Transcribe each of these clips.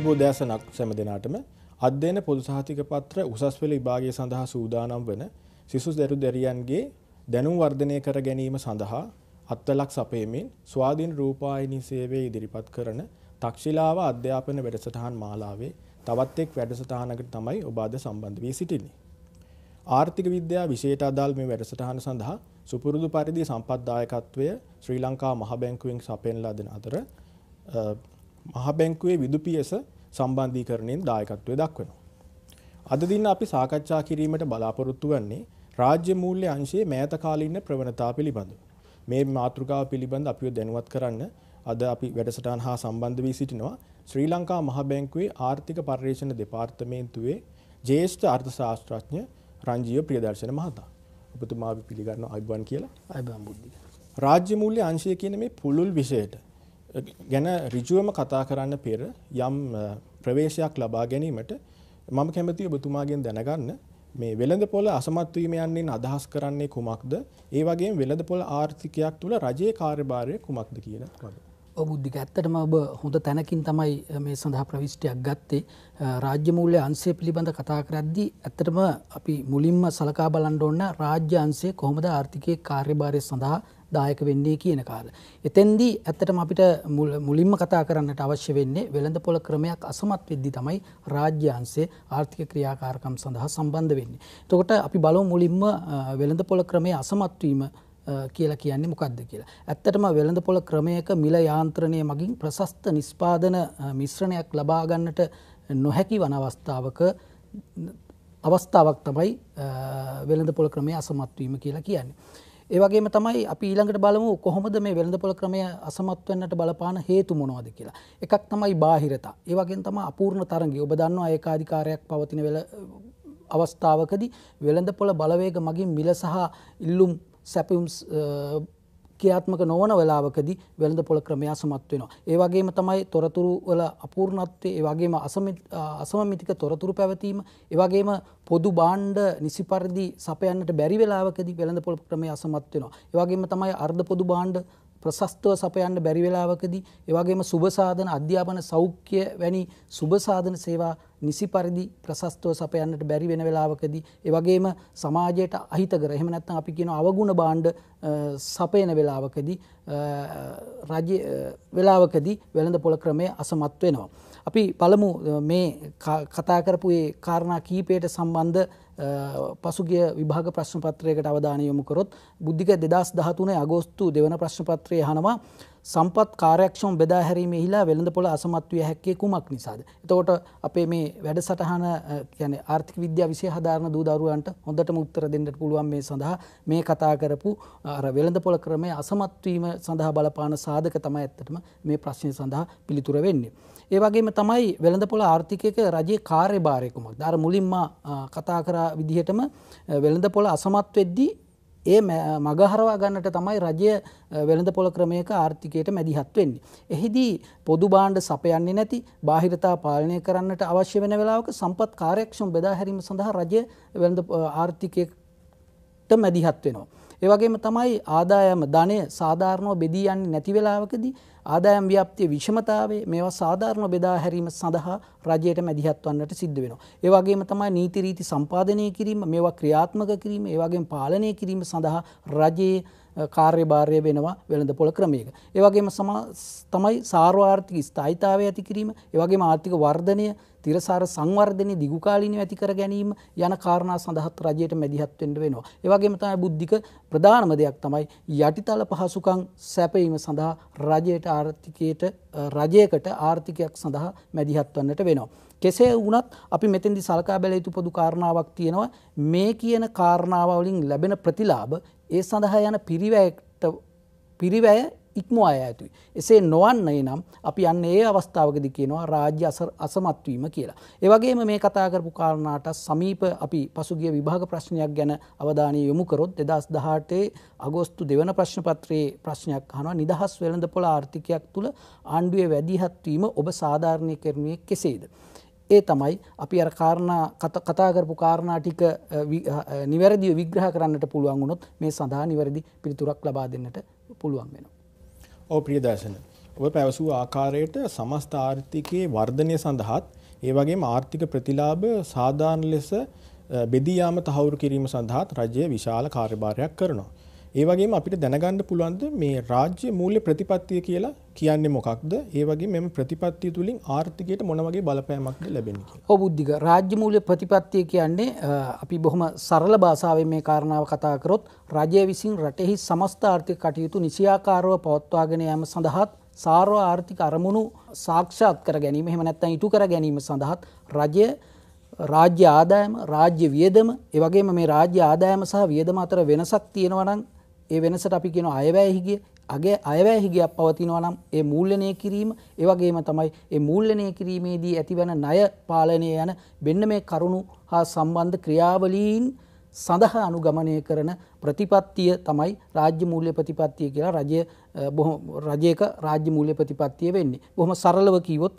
සුබෝදෑසනක් සැම දෙනාටම අධ්‍යන පොදු සහතික පත්‍ර උසස්වෙල විභාගය සඳහා සූදානම් වන සිසුස් දැරු දැරියන්ගේ දැනුම් වර්ධනය කර ගැනීම සඳහා අත්තලක් සපයමින් ස්වාධීන් රූපායිනී සේවය ඉදිරිපත් කරන තක්ෂිලාව අධ්‍යාපන වැඩසටහන් මාලාවේ තවත් එක් වැඩසටහනකට තමයි ඔබ අද සම්බන්ධ වී සිටින්නේ. ආර්ථික විද්‍යා විෂයට අදාළ මේ වැඩසටහන සඳහා සුපුරුදු පරිදි සම්පත් දායකත්වය ශ්‍රී ලංකා මහ බැංකුවෙන් සපයන ලදන අතර මහ බැංකුවේ විදු පියස සම්බන්ධීකරණයෙන් දායකත්වය දක්වනවා. අද දින අපි සාකච්ඡා කිරීමට බලාපොරොත්තු වන්නේ රාජ්‍ය මූල්‍ය අංශයේ මෑත කාලින ප්‍රවණතා පිළිබඳව. මේ මාතෘකාව පිළිබඳ අපිව දැනුවත් කරන්න අද අපි වැඩසටහන් හා සම්බන්ධ වී සිටිනවා ශ්‍රී ලංකා මහ බැංකුවේ ආර්ථික පර්යේෂණ දෙපාර්තමේන්තුවේ ජ්‍යෙෂ්ඨ අර්ථශාස්ත්‍රඥ රංජීව ප්‍රියදර්ශන මහතා. ඔබතුමා අපි පිළිගන්නවා අයිබන් කියලා. අයිබන් බුද්ධික. රාජ්‍ය මූල්‍ය අංශය කියන මේ පුළුල් විෂයට ගැන ඍජුවම කතා කරන්න පෙර යම් ප්‍රවේශයක් ලබා ගැනීමට මම කැමැතියි ඔබතුමාගෙන් දැනගන්න මේ වෙළඳපොළ අසමත් වීම යන්නේ අදහස් කරන්නේ කුමක්ද? ඒ වගේම වෙළඳපොළ ආර්ථිකයක් තුළ රජයේ කාර්යභාරය කුමක්ද කියලා. ඔව් බුද්ධික ඇත්තටම ඔබ හොඳ තැනකින් තමයි මේ සඳහා ප්‍රවිෂ්ටියක් ගත්තේ. රාජ්‍ය මූල්‍ය අංශය පිළිබඳ කතා කරද්දී ඇත්තටම අපි මුලින්ම සලකා බලන්න ඕන රාජ්‍ය අංශය කොහොමද ආර්ථිකයේ කාර්යභාරය සඳහා දායක වෙන්නේ කියන කාර. එතැන්දී ඇත්තටම අපිට මුලින්ම කතා කරන්නට අවශ්‍ය වෙන්නේ වෙළඳ පොළ ක්‍රමයක් අසමත් වෙද්දි තමයි රාජ්‍යන්සේ ආර්ථික ක්‍රියාකාරකම් සඳහා සම්බන්ධ වෙන්නේ. තොකොට අපි බලෝ මුලින්ම වෙළඳ පොළ ක්‍රමය අසමත්වීම කියලා කියන්නේ මොකක්ද කියලා. ඇත්තටම වෙළඳ පොළ ක්‍රමයක මිල යාන්ත්‍රණය මගින් ප්‍රශස්ත නිස්පාදන මිශ්‍රණයක් ලබාගන්නට නොහැකි වන අවස්ථාවක අවස්ථාවක් තමයි වෙළඳ පොළ ක්‍රමය අසමත්වීම කියලා කියන්නේ. ඒවගේ තමයි අපි ඊළඟට බලමු කොහොමද මේ වෙළඳපොළ ක්‍රමය අසමත් වෙන්නට බලපාන හේතු මොනවද කියලා. එකක් තමයි බාහිරතා. ඒ වගේම තමයි අපූර්ණ තරඟය. ඔබ දන්නවා ඒකාධිකාරයක් පවතින වෙල අවස්ථාවකදී වෙළඳපොළ බලවේග මගින් මිල සහ ඉල්ලුම් සැපියුම් ක්‍රියාත්මක නොවන වෙලාවකදී වෙළඳ පොළ ක්‍රමයා සමත් වෙනවා. ඒ වගේම තමයි තොරතුරු වල අපූර්ණත්වය, ඒ වගේම අසමමිතික තොරතුරු පැවතීම, ඒ වගේම පොදු බාණ්ඩ නිසි පරිදි සපයන්නට බැරි වෙලාවකදී වෙළඳ පොළ ක්‍රමය අසමත් වෙනවා. ඒ වගේම තමයි අර්ධ පොදු බාණ්ඩ ප්‍රශස්තව සපයන්න බැරි වෙලාවකදී ඒ වගේම සුබ සාධන අධ්‍යාපන සෞඛ්‍ය වැනි සුබ සාධන සේවා නිසි පරිදි ප්‍රශස්තව සපයන්නට බැරි වෙන වෙලාවකදී ඒ වගේම සමාජයට අහිතකර එහෙම නැත්නම් අපි කියන අවගුණ භාණ්ඩ සපයන වෙලාවකදී රජ වෙලාවකදී වෙළඳ පොළ ක්‍රමය අසමත් වෙනවා. අපි පළමු මේ කතා කරපු ඒ කාරණා කීපයට සම්බන්ධ පසුගිය විභාග ප්‍රශ්නපත්‍රයකට අවධානය යොමු කරොත් බුද්ධික 2013 අගෝස්තු දෙවන ප්‍රශ්නපත්‍රය අහනවා සම්පත් කාරයක්ක්ෂම බෙදා හැරීමෙහිලා වෙළඳ පොළ අසමත්වය හැක්කේ කුමක් නිසාද. එතකොට අපේ මේ වැඩ සටහන කියන ආර්ථික විද්‍යා විශය හධාරණ දූදරුවන්ට හොඳට මුත්තර දෙන්නට පුළුවන් මේ සඳහා මේ කතා කරපු අර වෙළඳ පොළ ක්‍රමය අසමත්වීම සඳහා බලපාන සාධක තමයි ඇත්තටම මේ ප්‍රශ්නය සඳහා පිළිතුර වෙන්නේ. ඒවගේම තමයි වෙළඳ පොළ ආර්ථිකයක රජයේ කාර්ය භාරයකුමක් දර මුලින්ම කතා කරා විදිහටම වෙළඳ පොළ අසමත් වෙද්දී ඒ මගහරවා ගන්නට තමයි රජය වෙළඳ පොළ ක්‍රමයක ආර්ථිකයට මැදිහත් වෙන්න. එහිදී පොදු බාණ්ඩ සපයන්නේ නැති බාහිරතා පාලනය කරන්නට අවශ්‍ය වෙන වෙලාවක සම්පත් කාරයක්ෂම් බෙදා හැරීම සඳහා රජය වෙළඳ ආර්ථිකයට මැදිහත් වෙනවා. ඒවගේම තමයි ආදායම ධනය සාධාරණව බෙදී යන්නේ නැති වෙලාවකදී ආදායම් ව්‍යාප්තිය විෂමතාවේ මේවා සාධාරණ බෙදා හැරීම සඳහා රජයට මැදිහත් වන්නට සිද්ධ වෙනවා. ඒ වගේම තමයි නීති රීති සම්පාදනය කිරීම, මේවා ක්‍රියාත්මක කිරීම, ඒ වගේම පාලනය කිරීම සඳහා රජයේ කාර්ය භාරය වෙනවා වෙළඳ පොළ ක්‍රමයක. ඒවගේම සම තමයි සාර්වාර්ථික ස්ථයිතාව ඇති කිරීම ඒවගේ ආර්ථික වර්ධනය තිරසාර සංවර්ධනය දිගුකාලිනව ඇතිකර ගැනීම යන කාරණා සඳහත් රජයට මැදිහත්වෙන්ට වෙනවා. ඒවගේම තමයි බුද්ධික ප්‍රධානම දෙයක් තමයි යටිතල පහසුකං සැපීම සඳහා රජයට ආර්ථිකයට රජයකට ආර්ථිකයක් සඳහා මැදිහත්වන්නට වෙනවා. කෙසේ වුණත් අපි මෙතැදි සල්කා බැලයුතු පොදු කාරණාවක් තියෙනවා මේ කියන කාරණාවලින් ලැබෙන ප්‍රතිලාබ ඒ සඳහා යන පිරිවැයට පිරිවැය ඉක්මවා ඇතුයි. එසේ නොවන්නේ නම් අපි අන්න ඒ අවස්ථාවකද කියනවා රාජ්‍ය අසමත්වීම කියලා. ඒවගේම මේ කතාකරපු කාරණාට සමීප අපි පසුගිය විභාග ප්‍රශ්නයක් ගැන අවධානය යොමුකරොත් දෙදස් දහටේ අගෝස්තු දෙවන ප්‍රශ්නපත්‍රයේ ප්‍රශ්නයක් හනවා නිදහස් වෙළඳ පොළ ආර්ථිකයක් තුළ ආණ්ඩුවේ වැදිහත්වීම ඔබ සාධාරණය කරනුවේ කෙසේද. ඒ තමයි අපි අර කාරණා කතාකරපු කාරණා ටික නිවැරදිව විග්‍රහ කරන්නට පුළුවන් වුණොත් මේ සඳහා නිවැරදි පිළිතුරක් ලබා දෙන්නට පුළුවන් වෙනවා. ඕ ප්‍රියදර්ශන ඔබ පැවසූ ආකාරයට සමස්ත ආර්ථිකයේ වර්ධනය සඳහාත් ඒ වගේම ආර්ථික ප්‍රතිලාභ සාධාරණ ලෙස බෙදීයාම තහවුරු කිරීම සඳහාත් රජය විශාල කාර්යභාරයක් කරනවා. ඒ වගේම අපිට දැනගන්න පුළුවන්ද මේ රාජ්‍ය මූල්‍ය ප්‍රතිපත්තිය කියලා කියන්නේ මොකක්ද? ඒ වගේම මේ ප්‍රතිපත්තිය තුලින් ආර්ථිකයට මොන වගේ බලපෑමක්ද ලැබෙන්නේ කියලා. ඔව් බුද්ධික රාජ්‍ය මූල්‍ය ප්‍රතිපත්තිය කියන්නේ අපි බොහොම සරල භාෂාවෙන් මේ කාරණාව කතා කරොත් රජය විසින් රටෙහි සමස්ත ආර්ථික කටයුතු නිසියාකාරව පවත්වාගෙන යාම සඳහාත් සාර්ව ආර්ථික අරමුණු සාක්ෂාත් කර ගැනීම එහෙම නැත්නම් ඉටු කර ගැනීම සඳහාත් රජය රාජ්‍ය ආදායම රාජ්‍ය වියදම එවගේම මේ රාජ්‍ය ආදායම සහ වියදම අතර වෙනසක් තියෙනවා නම් ඒ වෙනසට අපි කියන අයවැයහිගිය අගේ අයවැයහිගයක් පවතිනවා නම් ඒ මූල්ලනය කිරීම ඒවගේම තමයි ඒ මූල්ලනය කිරීමේදී ඇතිවන ණය පාලනය යන මෙන්න මේ කරුණු හා සම්බන්ධ ක්‍රියාවලීන් සඳහා අනුගමනය කරන ප්‍රතිපත්තිය තමයි රාජ්‍ය මූල්‍ය ප්‍රතිපත්තිය කියලා රජය බොහොම රජයක රාජ්‍ය මූල්‍ය ප්‍රතිපත්තිය වෙන්නේ. බොහොම සරලව කිව්වොත්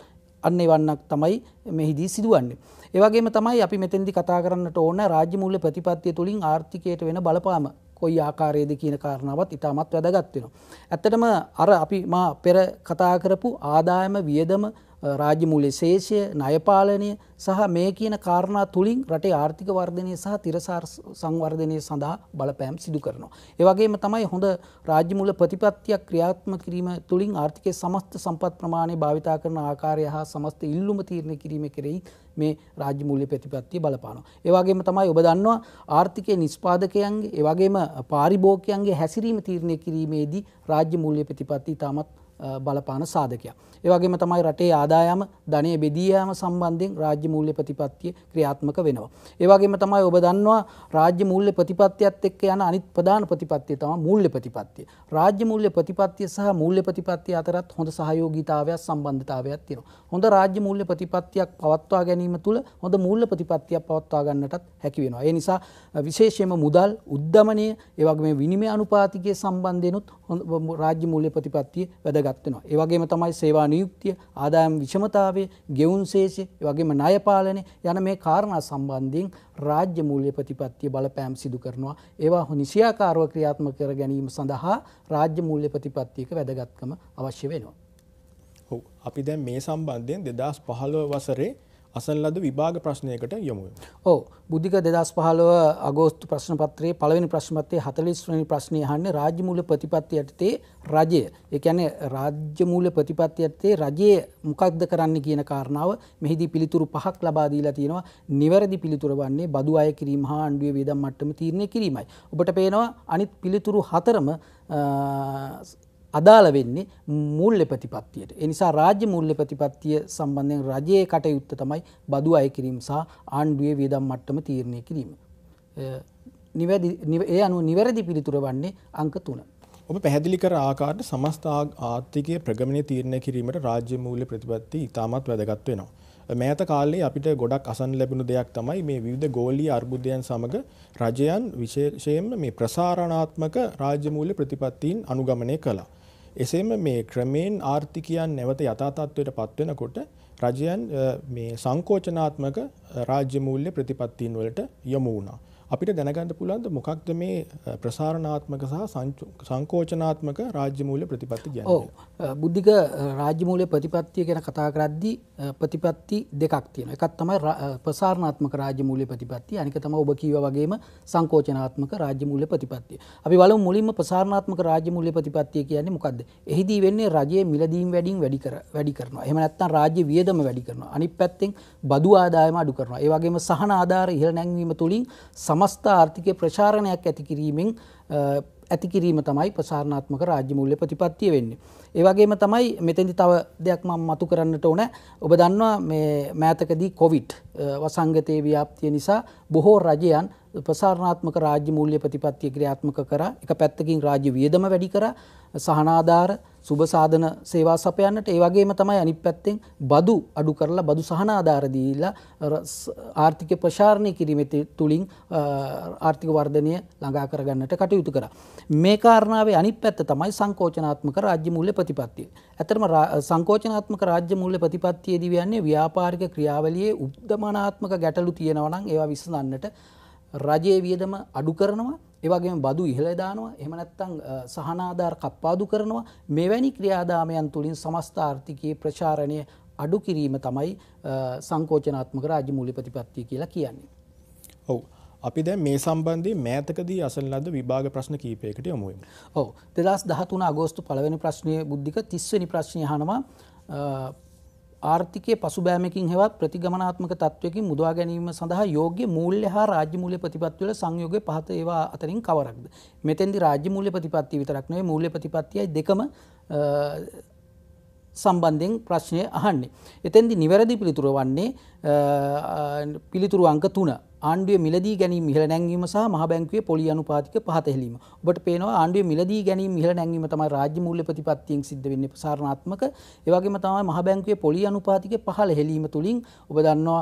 අන්න වන්නක් තමයි මෙහිදී සිදුවන්නේ. ඒවගේම තමයි අපි මෙතෙන්දි කතා කරන්නට ඕන රාජ්‍ය මූල්‍ය ප්‍රතිපත්තිය තුළින් ආර්ථිකයට වෙන බලපාම කොයි ආකාරයේද කියන කාරණාවත් ඉතාමත් වැදගත්වෙනවා. ඇත්තටම අර අපි මා පෙර කතා කරපු ආදායම වියදම රාජමුල ශේෂය නයපාලනය සහ මේ කියන කාරණා තුළින් රටේ ආර්ථික වර්ධනය සහ තිරසාර් සංවර්ධනය සඳහා බලපෑම් සිදු කරනවා. ඒවගේම තමයි හොඳ රාජමුල ප්‍රතිපත්තියක් ක්‍රියාත්ම කිරීම තුළින් ආර්ථිකය සමස්ත සම්පත් ප්‍රමාණය භාවිතා කරන ආකාරය හා සමස්ත ඉල්ලුම තීරණය කිරීම කෙරෙහි මේ රාජමූල්‍ය ප්‍රතිපත්තිය බලපානවා. ඒවගේම තමයි ඔබ දන්නවා ආර්ථිකය නිස්පාදකයන්ගේ ඒවගේම පාරිභෝකයන්ගේ හැසිරීම තීරණය කිරීමේදී රාජ්‍ය මූල්‍ය ප්‍රතිපත්ති තාමත් බලපාන සාධකයක්. ඒවගේම තමයි රටේ ආදායම ධනය බෙදීයම සම්බන්ධයෙන් රාජ්‍ය මූල්‍ය ප්‍රතිපත්තිය ක්‍රියාත්මක වෙනවා. ඒවගේම තමයි ඔබ දන්නවා රාජ්‍ය මූල්‍ය ප්‍රතිපත්තියත් එක්ක යන අනිත් ප්‍රධාන ප්‍රතිපත්තිය තම මූල්‍ය ප්‍රතිපත්තිය. රාජ්‍ය මූල්‍ය ප්‍රතිපත්තිය සහ මූල්‍ය ප්‍රතිපත්තිය අතරත් හොඳ සහයෝගීතාවයක් සම්බන්ධතාවයක් තියෙනවා. හොඳ රාජ්‍ය මූල්‍ය ප්‍රතිපත්තියක් පවත්වා ගැනීම තුළ හොඳ මූල්‍ය ප්‍රතිපත්තියක් පවත්වා ගන්නටත් හැකි වෙනවා. ඒ නිසා විශේෂයෙන්ම මුදල් උද්දමනය ඒ වගේම විනිමය අනුපාතිකයේ සම්බන්ධයෙන්ුත් රාජ්‍ය මූල්‍ය ප්‍රතිපත්තිය වැදගත් යටත්වෙනවා. ඒවගේම තමයි සේවා නියුක්තිය ආදායම් විෂමතාවය ගෙවුන් සේෂය වගේම නයපාලනය යන මේ කාරණා සම්බන්ධින් රාජ්‍ය මූල්‍ය ප්‍රතිපත්තිය බලපෑම් සිදු කරනවා. ඒවා හොනිසියාකාරව ක්‍රියාත්ම කර ගැනීම සඳහා රාජ්‍ය මූල්‍ය ප්‍රතිපත්තියක වැදගත්කම අවශ්‍ය වෙනවා. අපි දැන් මේ සම්බන්ධයෙන් දෙදස් පහළව වසරේ අසල්ලද විභාග ප්‍රශ්නයකට යොමුය. ඕ බුද්ධික දෙදස් පහලව අගෝස්තු ප්‍රශ්න පත්‍රයේ පළවෙනි ප්‍රශ්නපත්‍රයේ හතලිස්වනි ප්‍රශ්නය හන්නේ රාජ්‍යමූල ප්‍රතිපත්ති යටතේ රජය. ඒ කියන්නේ රාජ්‍යමූල ප්‍රතිපත්ති යටතේ රජයේ මොකක්ද කරන්න කියන කාරණාව මෙහිදී පිළිතුරු පහක් ලබා දීලා තියෙනවා. නිවැරදි පිළිතුර වන්නේ බදු අය කිරීම හා ආණ්ඩුවේ වේදම් මට්ටම තීරණය කිරීමයි. ඔබට පේනවා අනිත් පිළිතුරු හතරම අදාළ වෙන්නේ මුල්ල ප්‍රතිපත්තියට. එනිසා රාජ්‍ය මුල්ල ප්‍රතිපත්තිය සම්බන්ධයෙන් රජයේ කටයුත්ත තමයි බදු අය කිරීම සහ ආණ්ඩුවේ වියදම් මට්ටම තීරණය කිරීම. ඒ අනු නිවැරදි පිළිතුර වන්නේ අංක තුන. ඔබ පැහැදිලි කර ආකාරට සමස්ථ ආර්ථිකය ප්‍රගමණය තීරණය කිරීමට රාජ්‍ය මූල්‍ය ප්‍රතිපත්ති ඉතාමත් වැදගත් වෙනවා. මෑත කාලේ අපිට ගොඩක් අසන් ලැබුණු දෙයක් තමයි මේ විවිධ ගෝලී අර්බුදයන් සමඟ රජයන් විශේෂයෙන්ම මේ ප්‍රසාරණාත්මක රාජ්‍යමූල්‍ය ප්‍රතිපත්තීන් අනුගමනය කළා. එසේම මේ ක්‍රමයෙන් ආර්ථිකයන් නැවත යථාතත්වයට පත්වෙනකොට රජයන් මේ සංකෝචනාත්මක රාජ්‍ය මූල්‍ය ප්‍රතිපත්තීන් වලට යොමු වුණා. අපිට දැනගන්න පුළුවන්ද මොකක්ද මේ ප්‍රසාරණාත්මක සහ සංකෝචනාත්මක රාජ්‍යමූල්‍ය ප්‍රතිපත්ති කියන්නේ? ඔව් බුද්ධික රාජ්‍යමූල්‍ය ප්‍රතිපත්තිය ගැන කතා කරද්දී ප්‍රතිපත්ති දෙකක් තියෙනවා. එකක් තමයි ප්‍රසාරණාත්මක රාජ්‍යමූල්‍ය ප්‍රතිපත්තිය. අනික තමයි ඔබ කිව්වා වගේම සංකෝචනාත්මක රාජ්‍යමූල්‍ය ප්‍රතිපත්තිය. අපි බලමු මුලින්ම ප්‍රසාරණාත්මක රාජ්‍යමූල්‍ය ප්‍රතිපත්තිය කියන්නේ මොකක්ද? එහිදී වෙන්නේ රජයේ මිලදීම් වැඩිම් වැඩි කර වැඩි කරනවා. එහෙම නැත්නම් රාජ්‍ය වියදම වැඩි කරනවා. අනිත් පැත්තෙන් බදු ආදායම අඩු කරනවා. ඒ වගේම සහන ආධාර ඉහළ නැංවීම තුලින් සම සමස්ථ ආර්ථිකය ප්‍රචාරණයක් ඇති කිරීමෙන් ඇතිකිරීම තමයි ප්‍රසාරණාත්මක රාජ්‍යමූල්‍ය ප්‍රතිපත්තිය වෙන්නේ. ඒවගේම තමයි මෙතැදි තව දෙයක් මං මතු කරන්නට ඕන ඔබ දන්නවා මෑතකදී කොවිට් වසංගතයේ ව්‍යාප්තිය නිසා බොහෝ රජයන් ප්‍රසාරණාත්මක රාජ්‍ය මූල්‍ය ප්‍රතිපත්තිය ක්‍රියාත්මක කර එක පැත්තකින් රාජ්‍ය වියදම වැඩි කර සහනාධාර සුබ සාධන සේවා සපයන්නට ඒ වගේම තමයි අනිත් පැත්තෙන් බදු අඩු කරලා බදු සහනාධාර දීලා ආර්ථික ප්‍රශාරණය කිරීමේ තුලින් ආර්ථික වර්ධනය ළඟා කරගන්නට කටයුතු කරා. මේ කාරණාවේ අනිත් පැත්ත තමයි සංකෝචනාත්මක රාජ්‍ය මූල්‍ය ප්‍රතිපත්තිය. ඇත්තටම සංකෝචනාත්මක රාජ්‍ය මූල්‍ය ප්‍රතිපත්තියේදී කියන්නේ ව්‍යාපාරික ක්‍රියාවලියේ උද්දමනාත්මක ගැටලු තියෙනවා නම් ඒවා විසඳන්නට රජයේ වියදම අඩු කරනවා ඒවගේ බදු ඉහළදානවා එම නැත්තං සහනාධාර කප්පාදු කරනවා මෙවැනි ක්‍රියාදාමයන් තුළින් සමස්ථාර්ථිකයේ ප්‍රචාරණය අඩු කිරීම තමයි සංකෝචනාත්මක රාජ්‍ය මූලි ප්‍රතිපත්තිය කියලා කියන්නේ. ඔව්. අපි දැන් මේ සම්බන්ධයෙන් මෑතකදී අසන ලද විභාග ප්‍රශ්න කීපයකට යමු වෙමු. ඔව් 2013 අගෝස්තු පළවෙනි ප්‍රශ්නයේ බුද්ධික 30 වෙනි ප්‍රශ්නය අහනවා ආර්ථිකය පසුබෑමකින් හෙවත් ප්‍රතිගමනාත්මක තත්වයකින් මුදවා ගැනීම සඳහා යෝග්‍ය මූල්‍ය හා රාජ්‍ය මූල්‍ය ප්‍රතිපත්තිවල සංයෝගය පහත ඒවා අතරින් කවරක්ද මෙතෙන්දි රාජ්‍ය මූල්‍ය ප්‍රතිපත්තිය විතරක් නෙවෙයි මූල්‍ය ප්‍රතිපත්තියයි දෙකම සම්බන්ධයෙන් ප්‍රශ්නය අහන්නේ එතෙන්දි නිවැරදි පිළිතුර වන්නේ පිළිතුරු අංක 3 ආණ්ඩුවේ මිලදී ගැනීම ඉහළ නැංවීම සහ මහ බැංකුවේ පොලි අනුපාතික පහත හෙලීම. ඔබට පේනවා ආණ්ඩුවේ මිලදී ගැනීම ඉහළ නැංවීම තමයි රාජ්‍ය මූල්‍ය ප්‍රතිපත්තියෙන් සිද්ධ වෙන්නේ ප්‍රසාරණාත්මක. ඒ වගේම තමයි මහ බැංකුවේ පොලි අනුපාතික පහළ හෙලීම තුලින් ඔබ දන්නවා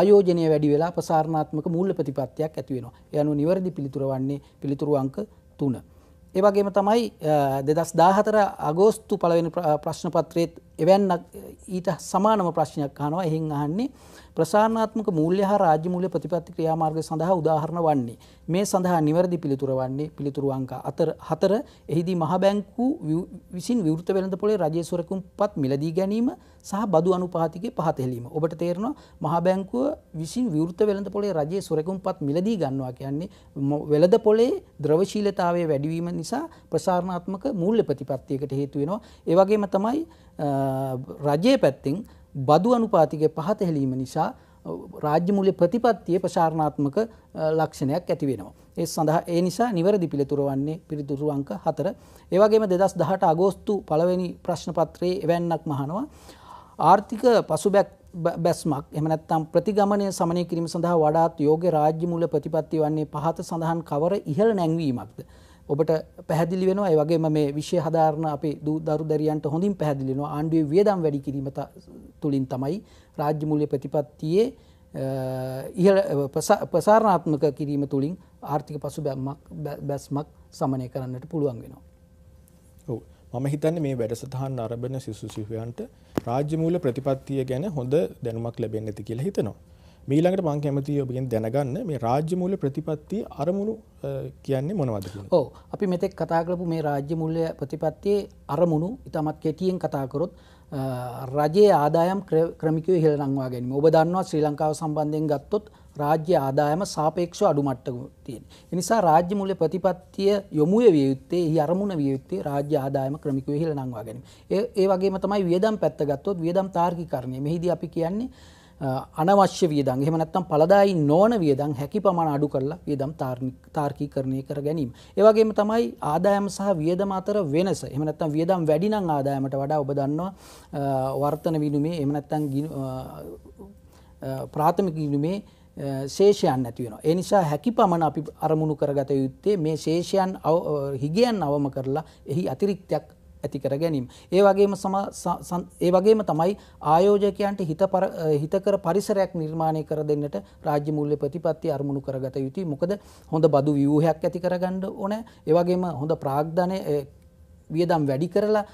ආයෝජනය වැඩි වෙලා ප්‍රසාරණාත්මක මූල්‍ය ප්‍රතිපත්තියක් ඇති වෙනවා. ඒ අනුව නිවැරදි පිළිතුර වන්නේ පිළිතුරු අංක 3. ඒවගේම තමයි දෙදස් දාහතර අගෝස්තු පලවෙනි ප්‍රශ්නපත්‍රයත් එවැන්න ඊට සමානම ප්‍රශ්නයක් කානවා එහෙන් අහන්නේ ප්‍රසාරණාත්මක මූල්‍ය හා රාජ්‍ය මූල්‍ය ප්‍රතිපත්ති ක්‍රියාමාර්ග සඳහා උදාහරණ වන්නේ මේ සඳහා නිවැරදි පිළිතුර වන්නේ පිළිතුරු අංක අතර හතර එහිදී මහ බැංකු විසින් විවෘත වෙළඳපොලේ රජයේ සුරකුම්පත් මිලදී ගැනීම සහ බදු අනුපාතිකයේ පහත හෙලීම ඔබට තේරෙනවා මහ බැංකුව විසින් විවෘත වෙළඳපොලේ රජයේ සුරකුම්පත් මිලදී ගන්නවා කියන්නේ වෙළඳපොලේ ද්‍රවශීලතාවය වැඩිවීම නිසා ප්‍රසාරණාත්මක මූල්‍ය ප්‍රතිපත්තියකට හේතු වෙනවා ඒ වගේම තමයි රජයේ පැත්තෙන් බදු අනුපාතික පහත හෙලීම නිසා රාජ්‍යමූලය ප්‍රතිපත්තිය ප්‍රශාරණාත්මක ලක්ෂණයක් ඇති වෙනවා. ඒ සඳහා ඒ නිසා නිවැරදි පිළිතුර වන්නේ පිළිතුරු අංක 4. ඒ වගේම 2018 අගෝස්තු පළවෙනි ප්‍රශ්න පත්‍රයේ එවැන්නක් මහනවා. ආර්ථික පසුබැක් බැස්මක් එහෙම නැත්නම් ප්‍රතිගමනය සමනය කිරීම සඳහා වඩාත් යෝග්‍ය රාජ්‍ය මූල්‍ය ප්‍රතිපත්ති වන්නේ පහත සඳහන් කවර ඉහළ නැංවීමක්ද? ඔබට පැහදිලි වෙන ඒ වගේම මේ විශෂය හදාරණ අප දරු දැරියන්ට හොඳින් පැදිලිෙනවා ආණ්ඩුවේ වියදම් වැඩි කිරීම තුළින් තමයි රාජ්‍යමූලය ප්‍රතිපත්තියේ ඉහල ප්‍රසාරණාත්මක කිරීම තුළින් ආර්ථික පසු බැම්මක් බැස්මක් සමනය කරන්නට පුළුවන් වෙනවා. ඔව මම හිතන්න මේ වැඩසටහන් අරබන සිසු සිහයන්ට රාජ්‍යමූල ප්‍රතිපත්තිය ගැන හොඳ දැනුමක් ලැබෙන් ඇති කියලා හිතනවා. මීළඟට මං කැමති ඔබගෙන් දැනගන්න මේ රාජ්‍ය මූල්‍ය ප්‍රතිපත්ති අරමුණු කියන්නේ මොනවද කියලා. ඔව් අපි මෙතෙක් කතා කරපු මේ රාජ්‍ය මූල්‍ය ප්‍රතිපත්තියේ අරමුණු ඉතාමත් කෙටියෙන් කතා කරොත් රජයේ ආදායම් ක්‍රමිකව ඉහළ නංවා ගැනීම. ඔබ දන්නවා ශ්‍රී ලංකාව සම්බන්ධයෙන් ගත්තොත් රාජ්‍ය ආදායම සාපේක්ෂව අඩු මට්ටමක තියෙන. ඒ නිසා රාජ්‍ය මූල්‍ය ප්‍රතිපත්තිය යොමු විය යුත්තේ, එහි අරමුණ විය යුත්තේ රාජ්‍ය ආදායම ක්‍රමිකව ඉහළ නංවා ගැනීම. ඒ ඒ වගේම තමයි වියදම් පැත්ත ගත්තොත් වියදම් තාර්කිකරණය. මෙහිදී අපි කියන්නේ අනවශ්‍ය වියදන් එහෙම නැත්නම් පළදායි නොවන වියදන් හැකි පමණ අඩු කරලා වියදම් තාර්කීකරණය කර ගැනීම. ඒ වගේම තමයි ආදායම සහ වියදම අතර වෙනස. එහෙම නැත්නම් වියදම් වැඩි නම් ආදායමට වඩා ඔබ දන්නවා වර්තන විනිමේ එහෙම නැත්නම් ප්‍රාථමික විනිමේ ශේෂයන් නැති වෙනවා. ඒ නිසා හැකි පමණ අපි අරමුණු කරගත යුත්තේ මේ ශේෂයන් හිගයන් අවම කරලා එහි අතිරික්තයක් ඇති කර ගැනීම. ඒ වගේම ඒ වගේම තමයි ආයෝජකයන්ට හිතකර පරිසරයක් නිර්මාණය කර දෙන්නට රාජ්‍ය මුල්්‍ය ප්‍රතිපත්ති අරමුණු කරගත යුතුයි මොකද හොඳ බදු වියූහයක් ඇති කරගන්න ඕන ඒවගේම හොඳ ප්‍රාග්ධනය වියදම් වැඩි කරලා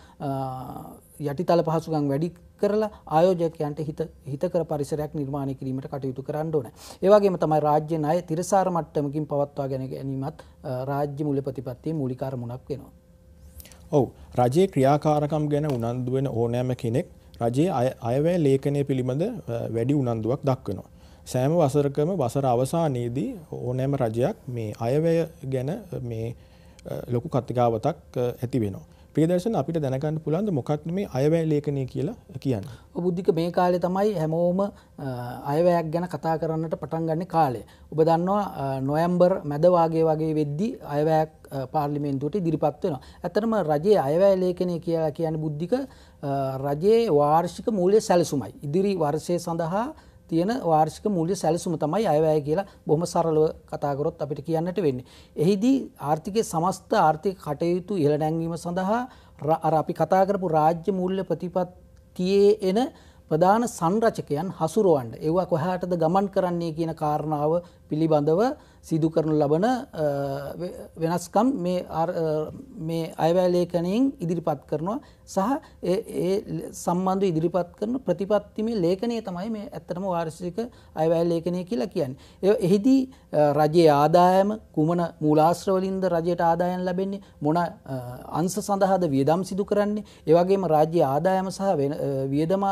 යටිතල පහසුකම් වැඩි කරලා ආයෝජකයන්ට හිත හිතකර පරිසරයක් නිර්මාණය කිරීමට කටයුතු කරන්න ඕන. ඒ වගේම තමයි රාජ්‍ය ණය තිරසාර මට්ටමකින් පවත්වා ගැනීමත් රාජ්‍ය මූල්‍ය ප්‍රතිපත්තියේ මූලික අරමුණක් වෙනවා. ඔව් රජයේ ක්‍රියාකාරකම් ගැන උනන්දු වෙන ඕනෑම කෙනෙක් රජයේ අයවැය ලේඛනය පිළිබඳ වැඩි උනන්දුවක් දක්වනවා. සෑම වසරකම වසර අවසානයේදී ඕනෑම රජයක් මේ අයවැය ගැන මේ ලොකු කතිකාවතක් ඇති වෙනවා. ප්‍රියදර්ශන අපිට දැනගන්න පුළුවන්ද මොකක්ද මේ අයවැය ලේඛනය කියලා කියන්නේ? ඔබ බුද්ධික මේ කාලේ තමයි හැමෝම අයවැයක් ගැන කතා කරන්නට පටන් ගන්න කාලය. ඔබ දන්නවා නොවැම්බර් මැද වාගේ වගේ වෙද්දී අයවැයක් පාර්ලිමේන්තුවට ඉදිරිපත් වෙනවා. ඇත්තටම රජයේ අයවැය ලේඛනය කියලා කියන්නේ බුද්ධික රජයේ වාර්ෂික මූල්‍ය සැලසුමයි. ඉදිරි වර්ෂය සඳහා තියෙන වාර්ෂික මූල්‍ය සැලසුම තමයි අයවැය කියලා බොහොම සරලව කතාකරොත් අපිට කියන්නට වෙන්නේ. එහිදී ආර්ථිකයේ සමස්ත ආර්ථික කටයුතු ඉහළ නැංවීම සඳහා අර අපි කතා කරපු රාජ්‍ය මූල්‍ය ප්‍රතිපත්තියේ එන ප්‍රධාන සංරචකයන් හසුරුවන්ට ඒවා කොහාටද ගමන් කරන්නේ කියන කාරණාව පිළිබඳව සිදු කරනු ලබන වෙනස්කම් මේ අයවැලේකනයෙන් ඉදිරිපත් කරනවා සහ සම්බන්ධ ඉදිරිපත් කරන ප්‍රතිපත්තිමේ ලේඛනය තමයි මේ ඇත්තටම වාර්ෂික අයවැලේකනය කියලා කියන්නේ. ඒ එහිදී රජයේ ආදායම කුමන මූලාශ්‍ර වලින්ද රජයට ආදායම් ලැබෙන්නේ මොන අංශ සඳහාද වියදම් සිදු කරන්නේ ඒ වගේම රාජ්‍ය ආදායම සහ වියදම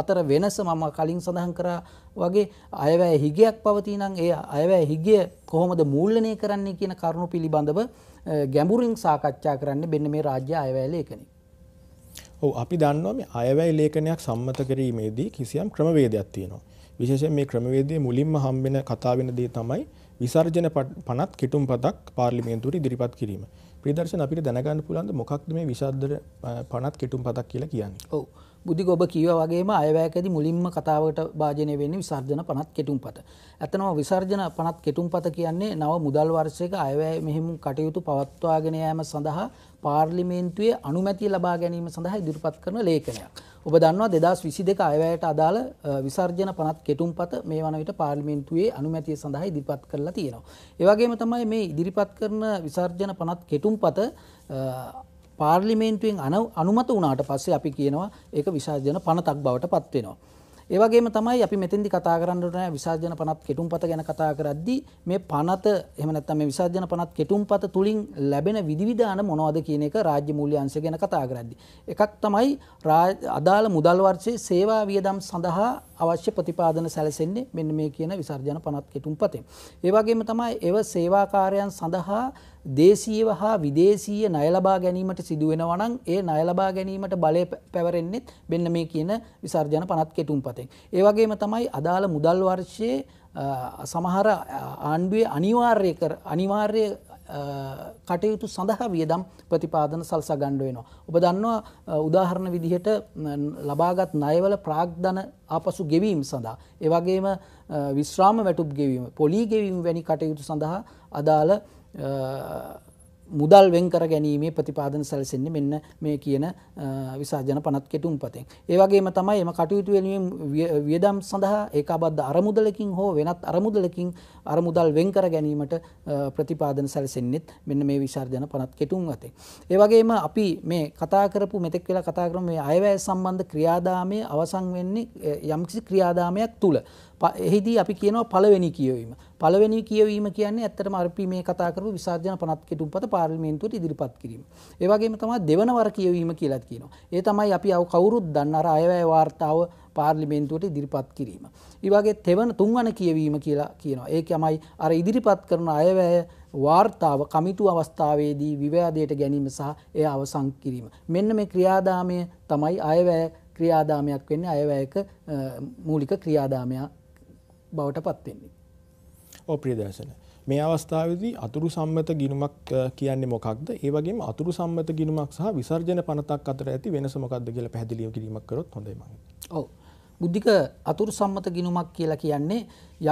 අතර වෙනස මම කලින් සඳහන් කරා වගේ අයවැය හිගයක් පවතිනං ඒ අයවැය හිගිය කොහොමද මූල්ලනය කරන්නේ කියන කරුණු පිළිබඳව ගැඹුරින් සාකච්ඡා කරන්න බෙන්න මේ රාජ්‍ය අයවැය ලේකනේ. ඔ අපි දන්නවා මේ අයවැයි ලේඛනයක් සම්මත කිරීමේදී කිසියම් ක්‍රමවේදයක් තියෙනවා. විශේෂයෙන් මේ ක්‍රමවේදයේ මුලින්ම හම්බෙන කතා වෙන දේ තමයි විසර්ජන පනත් කිටුම්පතක් පාර්ලිමේන්තුවට ඉදිරිපත් කිරීම. ප්‍රදර්ශන අපිට දැනගන්න පුළුවන් මොකක්ද මේ විසර්ජන පනත් කිටුම්පතක් කියලා කියන්නේ. ඔව්. බුදි ගොබ කියව වගේම අයවැෑකඇති මුලින්ම කතාවට භාජනය වෙන්නේ විසර්ජන පනත් කෙටුම් පත. ඇතනවා විසර්ජන පනත් කෙටුම් පත කියන්නේ නව මුදල් වර්ෂයක අයවැෑ මෙහිම කටයුතු පවත්වාගෙන යෑම සඳහා පාර්ලිමේන්තුවේ අනුමැති ලබා ගැනීම සඳහා ඉදිරිපත් කරන ලේඛනයක්. ඔබ දන්නවා දෙදස් විසි දෙක අයවැයට අදාළ විසර්ජන පනත් කෙටුම් පත මේ වනවිට පාර්ලිමෙන්න්තුවේ අනුමැතිය සඳහා ඉදිරිපත් කරලා තියෙනවා. ඒවගේම තමයි මේ ඉදිරිපත් කරන විසර්ජන පනත් කෙටුම් පත පාර්ලිමේන්තුවෙන් අනුමත වුණාට පස්සේ අපි කියනවා ඒක විසාජන පනතක් බවට පත්වෙනවා. ඒවගේම තමයි අපි මෙතෙදි කතා කරන්නට විසාජන පනත් කෙටුම් පත ගැන කතා කරද්දි මේ පනත එමනත්තම විසාජන පනත් කෙටුම් පත තුළින් ලැබෙන විදිවිධාන මොනවද කියන එක රාජ්‍ය මූල්‍යන්ස ගැන කතා කරද්දි. එකක් තමයි අදාළ මුදල්වර්ෂයේ සේවා වියදම් සඳහා අවශ්‍ය ප්‍රතිපාදන සැලසෙන්නේ මෙන්න මේ කියන විසර්ජන පනත් කෙටුම් පතේ. ඒවගේම තමයි එව සේවාකාරයන් සඳහා දේශීව හා විදේශීය නයලබා ගැනීමට සිදුවෙනවනං ඒ නයලබා ගැනීමට බලය පැවරෙන්නෙත් බෙන්න මේ කියන විසර්ජන පනත් කෙටුම් පතෙන්. ඒවගේම තමයි අදාළ මුදල් වර්ෂයේ සමහර ආණ්ඩුවේ අනිවාර්ය කර අනිවාර්ය කටයුතු සඳහා වියදම් ප්‍රතිපාදන සල්සා ගණ්ඩුවෙනවා. ඔබ දන්නවා උදාහරණ විදිහට ලබාගත් නයවල ප්‍රාග්ධන ආපසු ගෙවීම් සඳහා. ඒවගේම විශ්‍රාම වැටුප් ගෙවීම පොලි ගෙවීම් වැනි කටයුතු සඳහා අදාළ මුදල් වෙන්කර ගැනීමේ ප්‍රතිපාදන සැලසෙන්නේ මෙන්න මේ කියන විසාජන පනත් කෙටුම් පතෙන්. ඒවගේම තමයි එම කටයුතු වෙනුවෙන් වියදම් සඳහා ඒකාබද්ධ අරමුදලකින් හෝ වෙනත් අරමුදලකින් අරමුදල් වෙන්කර ගැනීමට ප්‍රතිපාදන සැලසෙන්නෙත් මෙන්න මේ විසාර්ජන පනත් කෙටුම් අතේ. ඒවගේම අපි මේ කතා කරපු මෙතෙක් වෙලා කතා කරම මේ අයවැය සම්බන්ධ ක්‍රියාදාමය අවසන් වෙන්නේ යම්කිසි ක්‍රියාදාමයක් තුළ එහිදී අපි කියනවා පළවෙනි කියවීම. පළවෙනි කියවීම කියන්නේ ඇත්තටම අපි මේ කතා කරපු විසාර්ජන පනත් කෙටුම්පත පාර්ලිමේන්තුවට ඉදිරිපත් කිරීම. ඒ වගේම තමයි දෙවන වර කියවීම කියලා කියනවා. ඒ තමයි අපි අව කවුරුත් දන්න අර අයවැය වාර්තාව පාර්ලිමේන්තුවට ඉදිරිපත් කිරීම. ඒ වගේ තෙවන තුන්වන කියවීම කියලා කියනවා. ඒක තමයි අර ඉදිරිපත් කරන අයවැය වාර්තාව කමිටු අවස්ථාවේදී විවාදයට ගැනීම සහ එය අවසන් කිරීම. මෙන්න මේ ක්‍රියාදාමය තමයි අයවැය ක්‍රියාදාමයක් වෙන්නේ අයවැයක මූලික ක්‍රියාදාමයක් බවට පත්වෙන්නේ. ඕ ප්‍රියදර්ශන. මේ අවස්ථාවේදී අතුරු සම්මත ගිණුමක් කියන්නේ මොකක්ද? ඒ වගේම අතුරු සම්මත ගිණුමක් සහ විසර්ජන පනතක් අතර ඇති වෙනස මොකක්ද කියලා පැහැදිලිව කිරීමක් කරොත් හොඳයි මම. ඔව්. බුද්ධික අතුරු සම්මත ගිණුමක් කියලා කියන්නේ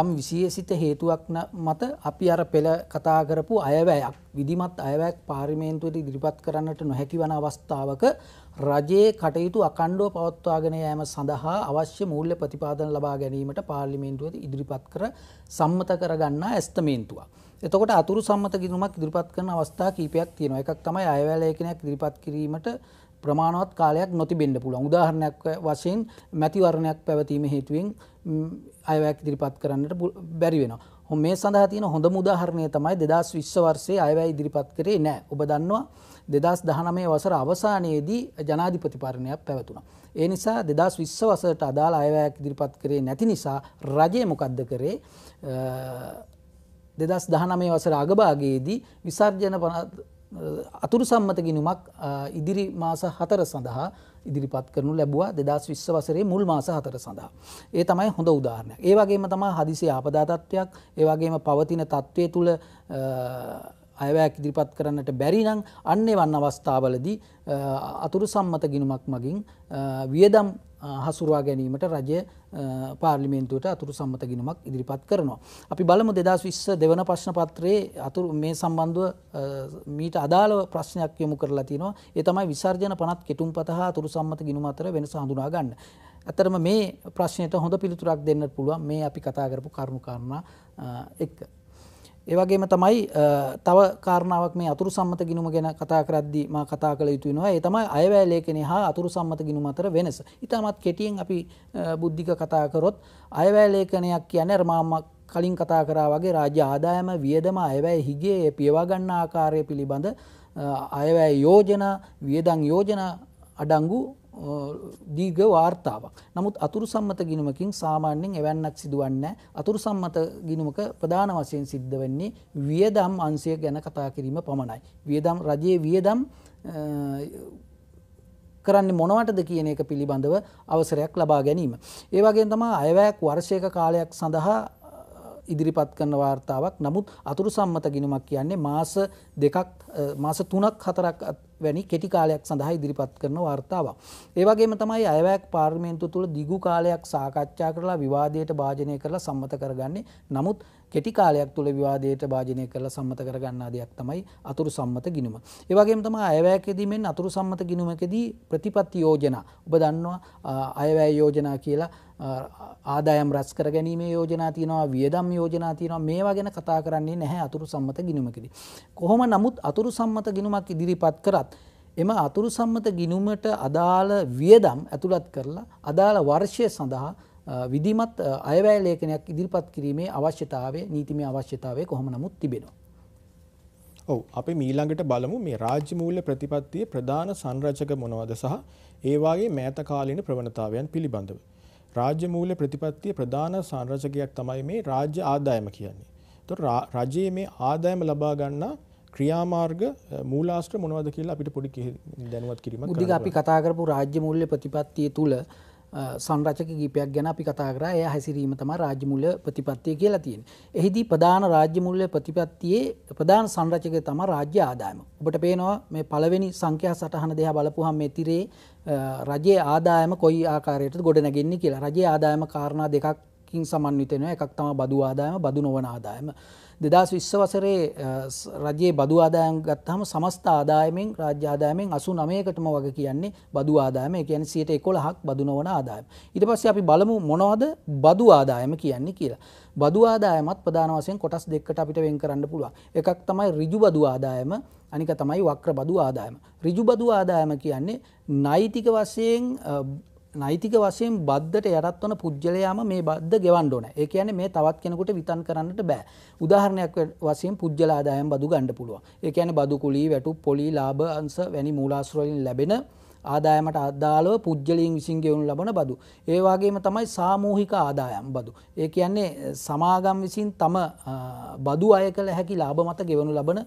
යම් විශේෂිත හේතුවක් මත අපි අර පෙළ කතා කරපු අයවැයක් විධිමත් අයවැයක් පාර්ලිමේන්තුවට ඉදිරිපත් කරන්නට නොහැකි වන අවස්ථාවක රජයේ කටයුතු අකණ්ඩුව පවත්වාගෙන යෑම සඳහා අවශ්‍ය මූල්‍ය ප්‍රතිපාදන ලබා ගැනීමට පාර්ලිමේන්තුවද ඉදිරිපත් කර සම්මත කරගන්නා ඇස්තමේන්තුවා. එතකොට අතුරු සම්මත කිරීමක් ඉදිරිපත් කරන අවස්ථා කීපයක් තියෙනවා. එකක් තමයි අයවැය ලේඛනයක් ඉදිරිපත් කිරීමට ප්‍රමාණවත් කාලයක් නොතිබෙන්න පුළුවන්. උදාහරණයක් වශයෙන් මැතිවරණයක් පැවතීම හේතුවෙන් අයවැයක් ඉදිරිපත් කරන්නට බැරි වෙනවා. මේ සඳහා තියෙන හොඳ උදාහරණය තමයි 2020 වර්ෂයේ අයවැය ඉදිරිපත් කරේ නැහැ. ඔබ දන්නවා දෙදස් දහනමේ වසර අවසානයේදී ජනාධිපතිපරණයක් පැවතුුණ. ඒ නිසා දෙදස් විශ්ව වසට අදාළ අයවැයක් දිරිපත් කරේ නැති නිසා රජය මොකක්ද කරේ දෙදස් දහනමේ වසර අගභාගයේදී විසර්ජන අතුරු සම්මත ගිනුමක් ඉදිරි මාස හතර සඳහා ඉදිරිපත් කරනු ලැබවා දෙදස් විශ්ව වසරේ මුල් මාස හතර සඳහා. ඒ තමයි හොඳ උදාහරණයක්. ඒ වගේම තමා හදිසි ආපදාතත්වයක් ඒ වගේම පවතින තත්ත්වය තුළ අයවැයක් ඉදිරිපත් කරන්නට බැරි නම් අන්නේ වන්න අවස්ථාවලදී අතුරු සම්මත ගිනුමක් මගින් වියදම් හසුරවා ගැනීමට රජය පාර්ලිමේන්තුවට අතුරු සම්මත ගිනුමක් ඉදිරිපත් කරනවා. අපි බලමු දෙදස් විස්ස දෙවන ප්‍රශ්න පත්‍රයේ අතුරු මේ සම්බන්ධුව මීට අදාළව ප්‍රශ්නයක් යොමු කරලා තිනවා ඒ තමයි විසර්ජන පනත් කෙටුම් පතහ අතුරු සම්මත ගිනුම අතර වෙනස හඳුනා ගන්න. ඇතරම මේ ප්‍රශ්නයට හොඳ පිළිතුරක් දෙන්න පුළුවන් මේ අපි කතා කරපු කරුණු කාරණා එක්ක. ඒවගේම තමයි තව කාරණාවක් මේ අතුරු සම්මත ගිනුම ගැන කතා කරද්දි මා කතා කළ යුතු වෙනවා. ඒ තමයි අයවැය ලේඛනය හා අතුරු සම්මත ගිනුම අතර වෙනස. ඊටමත් කෙටියෙන් අපි බුද්ධික කතා කරොත් අයවැය ලේඛනයක් කියන්නේ අර කලින් කතා කරා වගේ රාජ්‍ය ආදායම වියදම අයවැය හිගේ පියවා ගන්න ආකාරය පිළිබඳ අයවැය යෝජනා වියදම් යෝජනා අඩංගු දීග වාර්තාවක්. නමුත් අතුරු සම්මත ගිනුමකින් සාමාන්‍යයෙන් එවැන්නක් සිදුවන්නේ අතුරු සම්මත ගිනුමක ප්‍රධාන වශයෙන් සිද්ධ වෙන්නේ වියදම් අංශය ගැන කතා කිරීම පමණයි. වියදම් රජයේ වියදම් කරන්නේ මොනවටද කියන එක පිළිබඳව අවසරයක් ලබා ගැනීම. ඒ වගේම තමයි අයවැයක් වර්ෂයක කාලයක් සඳහා ඉදිරිපත් කරන වාර්තාවක් නමුත් අතුරු සම්මත ගිනුමක් කියන්නේ මාස දෙකක් මාස තුනක් හතරක් වැනි කෙටි කාලයක් සඳහා ඉදිරිපත් කරන වාර්තාවක්. ඒවගේම තමයි අයවැයක් පාර්මේන්තු තුළ දිගු කාලයක් සාකච්ඡා කරලා විවාදයට භාජනය කරලා සම්මත කරගන්නේ නමුත් කෙටි කාලයක් තුළ විවාදයට භාජනය කරලා සම්මත කරගන්නා දෙයක් තමයි අතුරු සම්මත ගිනුම. ඒ වගේම තමයි අයවැය කිරීමෙන් අතුරු සම්මත ගිනුමකදී ප්‍රතිපත්ති යෝජනා ඔබ දන්නවා අයවැය යෝජනා කියලා ආදායම් රස් කර ගැනීමේ යෝජනා තියෙනවා වියදම් යෝජනා තියෙනවා මේවා ගැන කතා කරන්නේ නැහැ අතුරු සම්මත ගිනුමකදී. කොහොම නමුත් අතුරු සම්මත ගිනුමක් ඉදිරිපත් කරත් එම අතුරු සම්මත ගිනුමට අදාළ වියදම් ඇතුළත් කරලා අදාළ වර්ෂය සඳහා විධීමත් අයවැෑ ලේඛනයක් ඉදිරිපත් කිරීමේ අවශ්‍යතාවේ නීතිමය අවශ්‍යතාවය කොහොම නමුත් තිබෙනවා. ඔව් අපි මීළඟට බලමු මේ රාජ්‍ය මූල්‍ය ප්‍රතිපත්තියේ ප්‍රධාන සංරචක මොනවද සහ ඒ වාගේ මෑත කාලීන ප්‍රවණතාවයන් පිළිබඳව. රාජ්‍ය මූල්‍ය ප්‍රතිපත්තියේ ප්‍රධාන සංරචකයක් තමයි මේ රාජ්‍ය ආදායම කියන්නේ. එතකොට රජයේ මේ ආදායම ලබා ගන්නා ක්‍රියාමාර්ග මූලාශ්‍ර මොනවද කියලා අපිට පොඩි දැනුවත් කිරීමක් කරන්න. මුලික අපි කතා කරපු රාජ්‍ය මූල්‍ය ප්‍රතිපත්තිය තුල සංරචක ගීපයක් ගැන අපි කතාකර එය හැසිරීම තම රාජ්‍යමුල්ල ප්‍රතිපත්තිය කියලා තියෙන. එහිදී ප්‍රධාන රාජ්‍යමුල්ල ප්‍රතිපත්තියේ ප්‍රධාන සංරචක තම රාජ්‍ය ආදායම. ඔබට පේනවා මේ පළවෙනි සංඛ්‍යා සටහන දෙහා බලපුහම් මේ තිරේ රජයේ ආදායම කොයි ආකාරයට ගොඩ නැගෙන්නේ කියලා. රජයේ ආදායම කාරණා දෙකකින් සමන්විත වෙනවා. එකක් තමයි බදු ආදායම, බදු නොවන ආදායම. දෙදස් විශ්ව වසරේ රජයේ බදු ආදායම් ගත්තහම සමස්ත ආදායමෙන් රාජ්‍ය ආදායමෙන් අසු නමයකටම වග කියන්නේ බදු ආදායම කියැන සියට එකොළහක් බදු නොවන ආදායම. ඉට පස්සේ අපි බලමු මොනවද බදු ආදායම කියන්නේ කියලා. බදු ආදායමත් ප්‍රධාන වසයෙන් කොටස් දෙකට අපිට වෙන් කරන්න පුළුවන්. එකක් තමයි රිජු බදු ආදායම අනික තමයි වක්‍ර බදු ආදායම. රිජු බදු ආදායම කියන්නේ නෛතික වසයෙන් නෛතික වශයෙන් බද්ධට යටත්වන පුද්ගලයාම මේ බද්ධ ගෙවන්න ඕන. ඒ කියන්නේ මේ තවත් කෙනෙකුට විතන් කරන්නට බෑ. උදාහරණයක් වශයෙන් පුද්ගල ආදායම් බදු ගන්න පුළුවන්. ඒ කියන්නේ බදු කුලී, වැටුප්, පොලි, ලාභ අංශ වැනි මූලාශ්‍ර වලින් ලැබෙන ආදායමට අදාළව පුද්ගලයන් විසින් ගෙවනු ලබන බදු. ඒ වගේම තමයි සාමූහික ආදායම් බදු. ඒ කියන්නේ සමාගම් විසින් තම බදු අය කළ හැකි ලාභ මත ගෙවනු ලබන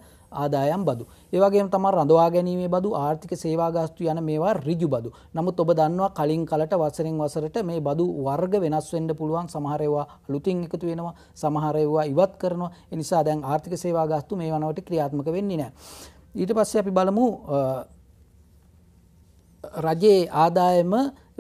ආදායම් බදු. ඒවගේ තම රඳවා ගැනීමේ බදු ආර්ථික සේවාගාස්තු යන මේවා රිජු බදු. නමුත් ඔබ දන්නවා කලින් කලට වසරෙන් වසරට මේ බදු වර්ග වෙනස් වෙන්න පුළුවන් සමහරවා අලුතින් එකතු වෙනවා සමහරවා ඉවත් කරනවා. ඒ නිසා දැන් ආර්ථික සේවාගාස්තු මේ වනවට ක්‍රියාත්මක වෙන්නේ නැහැ. ඊට පස්සේ අපි බලමු රජයේ ආදායම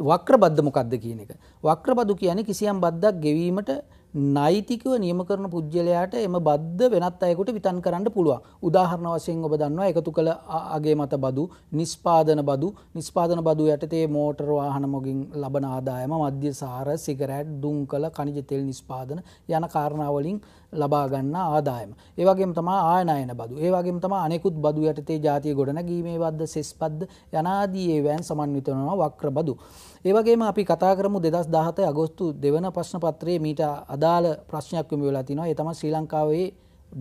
වක්‍ර බද්ධ මොකක්ද කියන එක. වක්‍ර බදු කියන්නේ කිසියම් බද්දක් ගෙවීමට නෛතිකව නියම කරන පුද්ගලයාට එම බද්ධ වෙනත් අයකුට විතන් කරන්න පුළුවන්. උදාහරණ වශයෙන් ඔබ දන්නවා එකතු කළ අගේ මත බදු නිස්පාදන බදු නිස්පාදන බදු යටතේ මෝටර වාහන මොගින් ලබන ආදායම මධ්‍ය සාර සිගරැට් දුම් කළ කනිජ තෙල් නිස්පාදන යන කාරණාවලින් ලබාගන්න ආදායම ඒවගේ තම ආනයන බදු ඒවගේ තම අනෙකුත් බදු යටතේ ජාතිය ගොඩන ගීමේ වද සෙස් පද්ද යනාදයේ වෑන් සමන්විතනවා වක්‍ර බදු. ඒවගේම අපි කතා කරමු දෙදස් දාහත අගොස්තු දෙවන ප්‍රශ්න පත්‍රයේ මීට අදාළ ප්‍රශ්නයක්ම වෙලාතිනවා එතම ශ්‍රී ලංකාවේ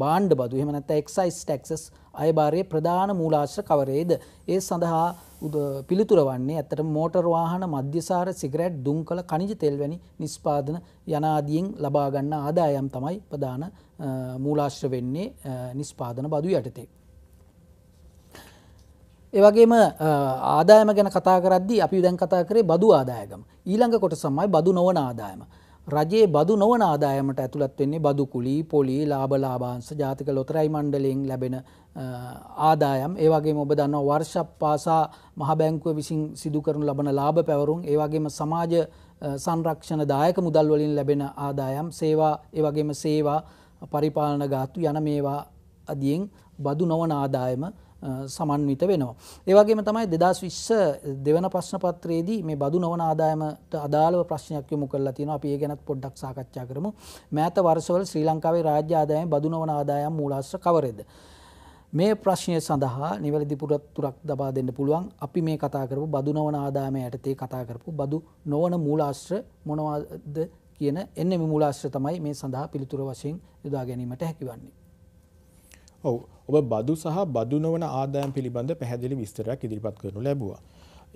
බාණ්ඩ බදු හෙමනැත්ත එක්සයිස් ටෙක්සස් අයභාරය ප්‍රධාන මූලාශ්‍ර කවරේද ඒ සඳහා උද පිළිතුර වන්නේ ඇත්තට මෝටර් වාහන මධ්‍යසාර සිගරට් දුම් කළ කනිජ තෙල් වැනි නිස්පාදන යනාදියෙන් ලබා ගන්න ආදායම් තමයි ප්‍රධාන මූලාශ්‍ර වෙන්නේ නිස්පාදන බදු යටතේ. ඒ වගේම ආදායම ගැන කතා කරද්දී අපි දැන් කතා කරේ බදු ආදායම. ඊළඟ කොටස තමයි බදු නොවන ආදායම. රජයේ බදු නොවන ආදායමට ඇතුළත් වෙන්නේ බදු කුලි පොලි ලාබ ලාබාංශ ජාතික ලොතරයි මණ්ඩලයෙන් ලැබෙන ආදායම් ඒවගේ ඔබ දන්න වර්ෂ පාසා මහබැංකුව විසින් සිදුකරනු ලබන ලාභ පැවරුම් ඒවගේම සමාජ සංරක්ෂණ දායක මුදල්වලින් ලැබෙන ආදායම් සේවා ඒවගේම සේවා පරිපාලන ගාතු යන මේවා අදියෙන් බදු නොවන ආදායම සමන්විත වෙනවා. ඒවගේම තමයි දෙදස් විශ්ස දෙවන ප්‍රශ්න පත්‍රයේදී මේ බදු නොවන ආදායමට අදාළව ප්‍රශ්නයක් යොමු කරලා තියෙනවා. අපි ඒ ගැනත් පොඩ්ඩක් සාකච්ඡා කරමු. මෑත වර්ෂවල ශ්‍රී ලංකාවේ රාජ්‍ය ආදායම බදු නොවන ආදායම් මූලාශ්‍ර කවරේද? මේ ප්‍රශ්නය සඳහා නිවැරදි පුරතුරක් දබා දෙන්න පුළුවන්. අපි මේ කතා කරපු බදු නොවන ආදායම යටතේ කතා කරපු බදු නොවන මූලාශ්‍ර මොනවද කියන එන්නේ මූලාශ්‍ර තමයි මේ සඳහා පිළිතුර වශයෙන් යොදා ගැනීමට හැකිවන්නේ. ඔව් ඔබ බදු සහ බදු නොවන ආදායම් පිළිබඳ පැහැදිලි විස්තරයක් ඉදිරිපත් කරනු ලැබුවා.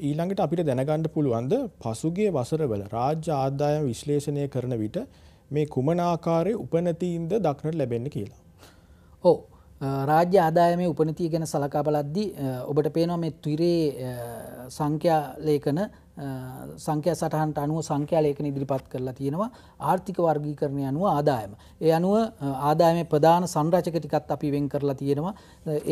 ඊළඟට අපිට දැනගන්න පුළුවන්ද පසුගිය වසරවල රාජ්‍ය ආදායම් විශ්ලේෂණය කරන විට මේ කුමන ආකාරයේ උපනතීන්ද දක්නට ලැබෙන්නේ කියලා. ඔව් රාජ්‍ය ආදායම උපනතිය ගැන සලකා බලද්දි ඔබට පේනවා මේ තුරේ සංඛ්‍යාලේකන සංඛ්‍ය සටහන්ට අනුව සංඛ්‍යාලයකන ඉදිරිපත් කරලා තියෙනවා ආර්ථික වර්ගීකරණය අනුව ආදායම. ඒ අනුව ආදායම ප්‍රධාන සංරචක ටිකත් අපි වෙන් කරලා තියෙනවා.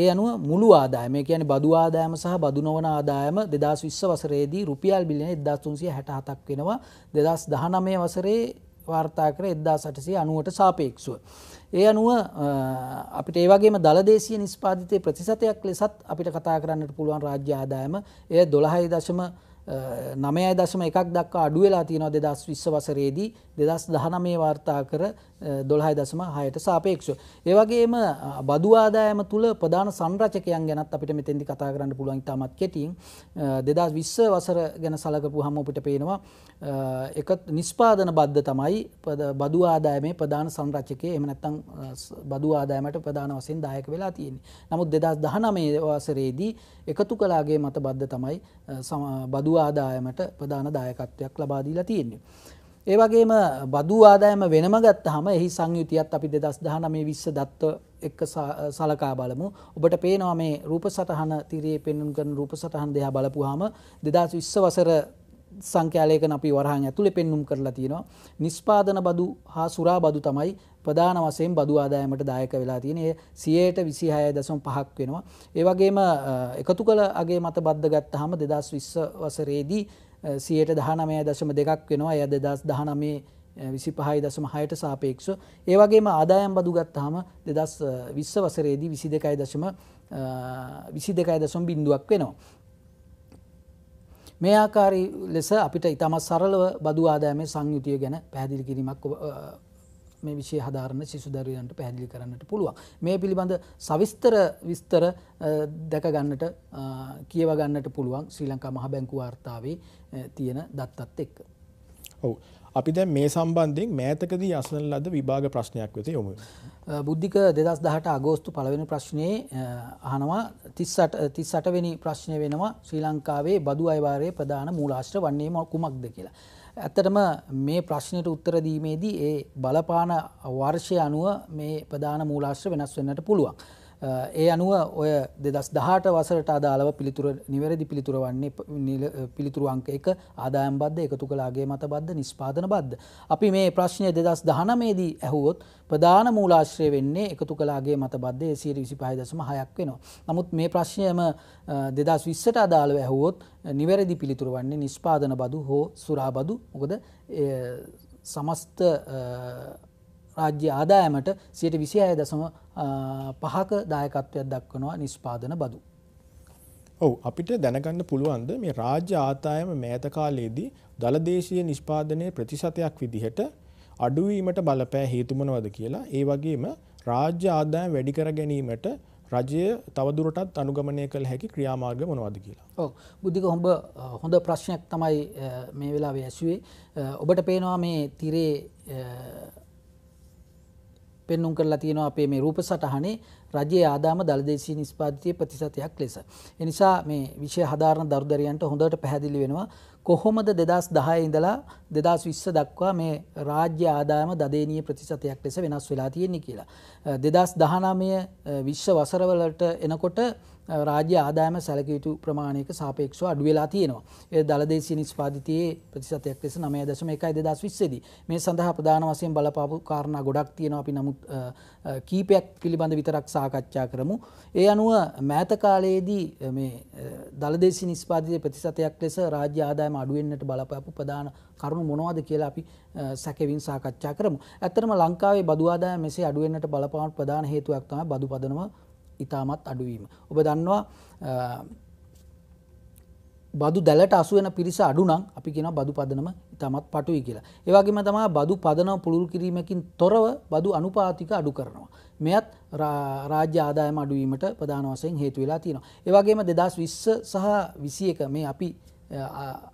ඒ අනුව මුළු ආදායම කියන්නේ බදු ආදායම සහ බදු නොවන ආදායම 2020 වසරේදී රුපියල් බිලියන 1367ක් වෙනවා. 2019 වසරේ වාර්තා කර 1890ට සාපේක්ෂව. ඒ අනුව අපිට ඒවගේම දළදේශය නිස්පාතිතය ප්‍රතිසතයක් ලෙසත් අපිට කතා කරන්නට පුළුවන් රාජ්‍ය ආදායම එය දොළහයි දශම නමයයි දශම එකක් දක්වා අඩුවෙලා තියෙනවා දෙදස් විශ්ව වසරේදී දෙදස් දහනමේ වාර්තා කර දොල්හයි දසම හයට සාපේක්ෂ. ඒවගේම බදුවාදායම තුළ ප්‍රධාන සංරචකයන් ගැනත් අපිට මෙතෙදි කතා කරන්න පුළුවන් තාමත් කෙටින් දෙදස් විශ්ස වසර ගැන සලකපු හම අපිට පේනවා එක නිස්්පාදන බද්ධ තමයි බදු ආදායමේ ප්‍රධාන සංරචකය එමනැත්තං බදු ආදායමට ප්‍රධාන වසෙන් දායක වෙලා තියෙන. නමුත් දෙදස් දහනමේ වසරේදී එකතු කලාගේ මත බද්ධ තමයි බදු ආදායමට ප්‍රධාන දායකත්වයක් ලබාදීලා තියෙන්නේ. ඒ වගේම බදු ආදායම වෙනම ගත්තහම එහි සංයුතියත් අපි දෙදස් දහනමේ විශ්ස දත්ව එක්ක සලකා බලමු ඔබට පේනවා මේ රූප සටහන තිරයේ පෙන්නුම් කරන රූප සටහන් දෙහා බලපුහම දෙදස් විශ්ස වසර සංඛ්‍යාලයකන අපි වරහන් ඇතුළෙ පෙන්නුම් කරලා තියෙනවා නිස්්පාදන බදු හා සුරා බදු තමයි ප්‍රධාන වසයෙන් බදු ආදායමට දායක වෙලා තියනේ සියයට විසි හය දසම් පහක් වෙනවා. ඒවගේම එකතු කළ අගේ මත බද්ධ ගත්ත හම දෙදස් විශ්ස වසරේදී සියයට දහනමය දශම දෙකක් වෙනවා ඇද දස් දහනමේ විසි පහයි දසම හයට සාපේක්ෂ ඒවගේම ආදායම් බදුගත්හම දෙදස් විශ්ස වසරේදී විසි දෙකයි දශම විසි දෙකයි දසම් බිඳුවක් වෙනවා. මේ ආකාරී ලෙස අපිට ඉතාමත් සරලව බදු ආදායම සංයුතිය ගැන පැහදිලි කිරීමක් මේ විශෂය හදාරණ සිසු දරුවන්ට පැහැදිලි කරන්නට පුළුවන් මේ පිළිබඳ සවිස්තර විස්තර දැකගන්නට කියවගන්නට පුළුවන් ශ්‍රී ලංකා මහ බැංකු වාර්තාවේ තියෙන දත්තත් එක්ක. ඔවු අපි දැ මේ සම්බන්ධෙන් මෑතකදී අසන ලද විභාග ප්‍රශ්නයක් වෙත යොමු. බුද්ධික දෙදස් දහට අගෝස්තු පළවෙනි ප්‍රශ්නය අහනවා තිස්සටවෙනි ප්‍රශ්නය වෙනවා ශ්‍රී ලංකාවේ බදු අයවාරය ප්‍රධාන මූලාශ්‍ර වන්නේ ම කුමක්ද කියලා. ඇත්තටම මේ ප්‍රශ්නයට උත්තර දීමේදී ඒ බලපාන වර්ෂය අනුව මේ ප්‍රධාන මූලාශ්‍ර වෙනස් වෙන්නට පුළුවන්. ඒ අනුව ඔය දෙදස් දහට වසරට අදාළව පිළිතුර නිවැරදි පිළිතුර වන්නේ පිළිතුරු අංක එක ආදායම් බද්ධ එකතු කලාගේ මත බද්ධ නිස්්පාදන බද්ධ. අපි මේ ප්‍රශ්නය දෙදස් දහනමේදී ඇහුවොත් ප්‍රධාන මූලාශ්‍රය වෙන්නේ එකතු කලාගේ මත බද්ධය සියට විසි පහදසම හයක් වෙනවා. නමුත් මේ ප්‍රශ්නයම දෙදස් විස්සට අදාළව ඇහුවොත් නිවැරදි පිළිතුර වන්නේ නිස්්පාදන බදු හෝ සුරාබදු මොකද සමස්ත රාජ්‍ය ආදායමට සියට විසිහය දසම පහක දායකත්වයක් දක්වනවා නිස්්පාදන බදු. ඔව අපිට දැනගන්න පුළුවන්ද මේ රාජ්‍ය ආතායම මෑතකාලයේදී දළදේශය නිෂ්පාදනය ප්‍රතිශතයක් විදිහට අඩුවීමට බලපෑ හේතුමනවද කියලා ඒ වගේම රාජ්‍ය ආදායම් වැඩිකර ගැනීමට රජය තවදුරටත් අනුගමනය කළ හැකි ක්‍රියාමාර්ග මොනවද කියලා. ඕ බුද්ධික හොඹ හොඳ ප්‍රශ්නයක් තමයි මේ වෙලා ඇසුවේ ඔබට පේනවා මේ තිරේ පෙන්නුම් කරලා තියෙනවා අපේ මේ රූප සටහනේ රජයේ ආදාම දළදේශීය නිෂ්පාදිතයේ ප්‍රතිශතයක් ලෙස. ඒ නිසා මේ විෂය හදාරන දරුදරියන්ට හොඳට පැහැදිලි වෙනවා කොහොමද 2010 ඉඳලා 2020 දක්වා මේ රාජ්‍ය ආදායම දදේනීය ප්‍රතිශතයක් ලෙස වෙනස් වෙලා තියෙන්නේ කියලා. 2019 විශ්ව වසරවලට එනකොට රාජ්‍ය ආදායම සැලකයුතු ප්‍රමාණයක සාපේක්ෂව අඩු වෙලා තියෙනවා. ඒ දලදේශීය නිෂ්පාදිතයේ ප්‍රතිශතයක් ලෙස 9.1 2020 මේ සඳහා ප්‍රධාන වශයෙන් බලපාපු කාරණා ගොඩක් තියෙනවා. අපි නමුත් කීපයක් පිළිබඳ විතරක් සාකච්ඡා කරමු. ඒ අනුව මෑත කාලයේදී මේ දලදේශීය නිෂ්පාදිතයේ ප්‍රතිශතයක් ලෙස රාජ්‍ය ආදායම අඩු වෙන්නට බලපාපු ප්‍රධාන කරුණු මොනවද කියලා අපි සැකෙවින් සාකච්ඡා කරමු. ඇත්තටම ලංකාවේ බදු ආදායම මෙසේ අඩු වෙන්නට බලපාන ප්‍රධාන හේතුවක් තමයි බදු පදනම ඉතාමත් අඩුවීම. ඔබ දන්නවා බදු දැලට අසුවන පිරිස අඩුනම් අපි කියෙන බදු පදනම ඉතාමත් පටුයි කියලා. ඒවගේම තමා බදු පදනව පුළුල් කිරීමකින් තොරව බදු අනුපාතික අඩු කරනවා. මෙයත් රාජ්‍ය ආදායම අඩුවීමට ප්‍රධාන වසයෙන් හේතු වෙලා තියෙනවා. ඒවගේම දෙදස් විස්ස සහ විසියක මේ අපි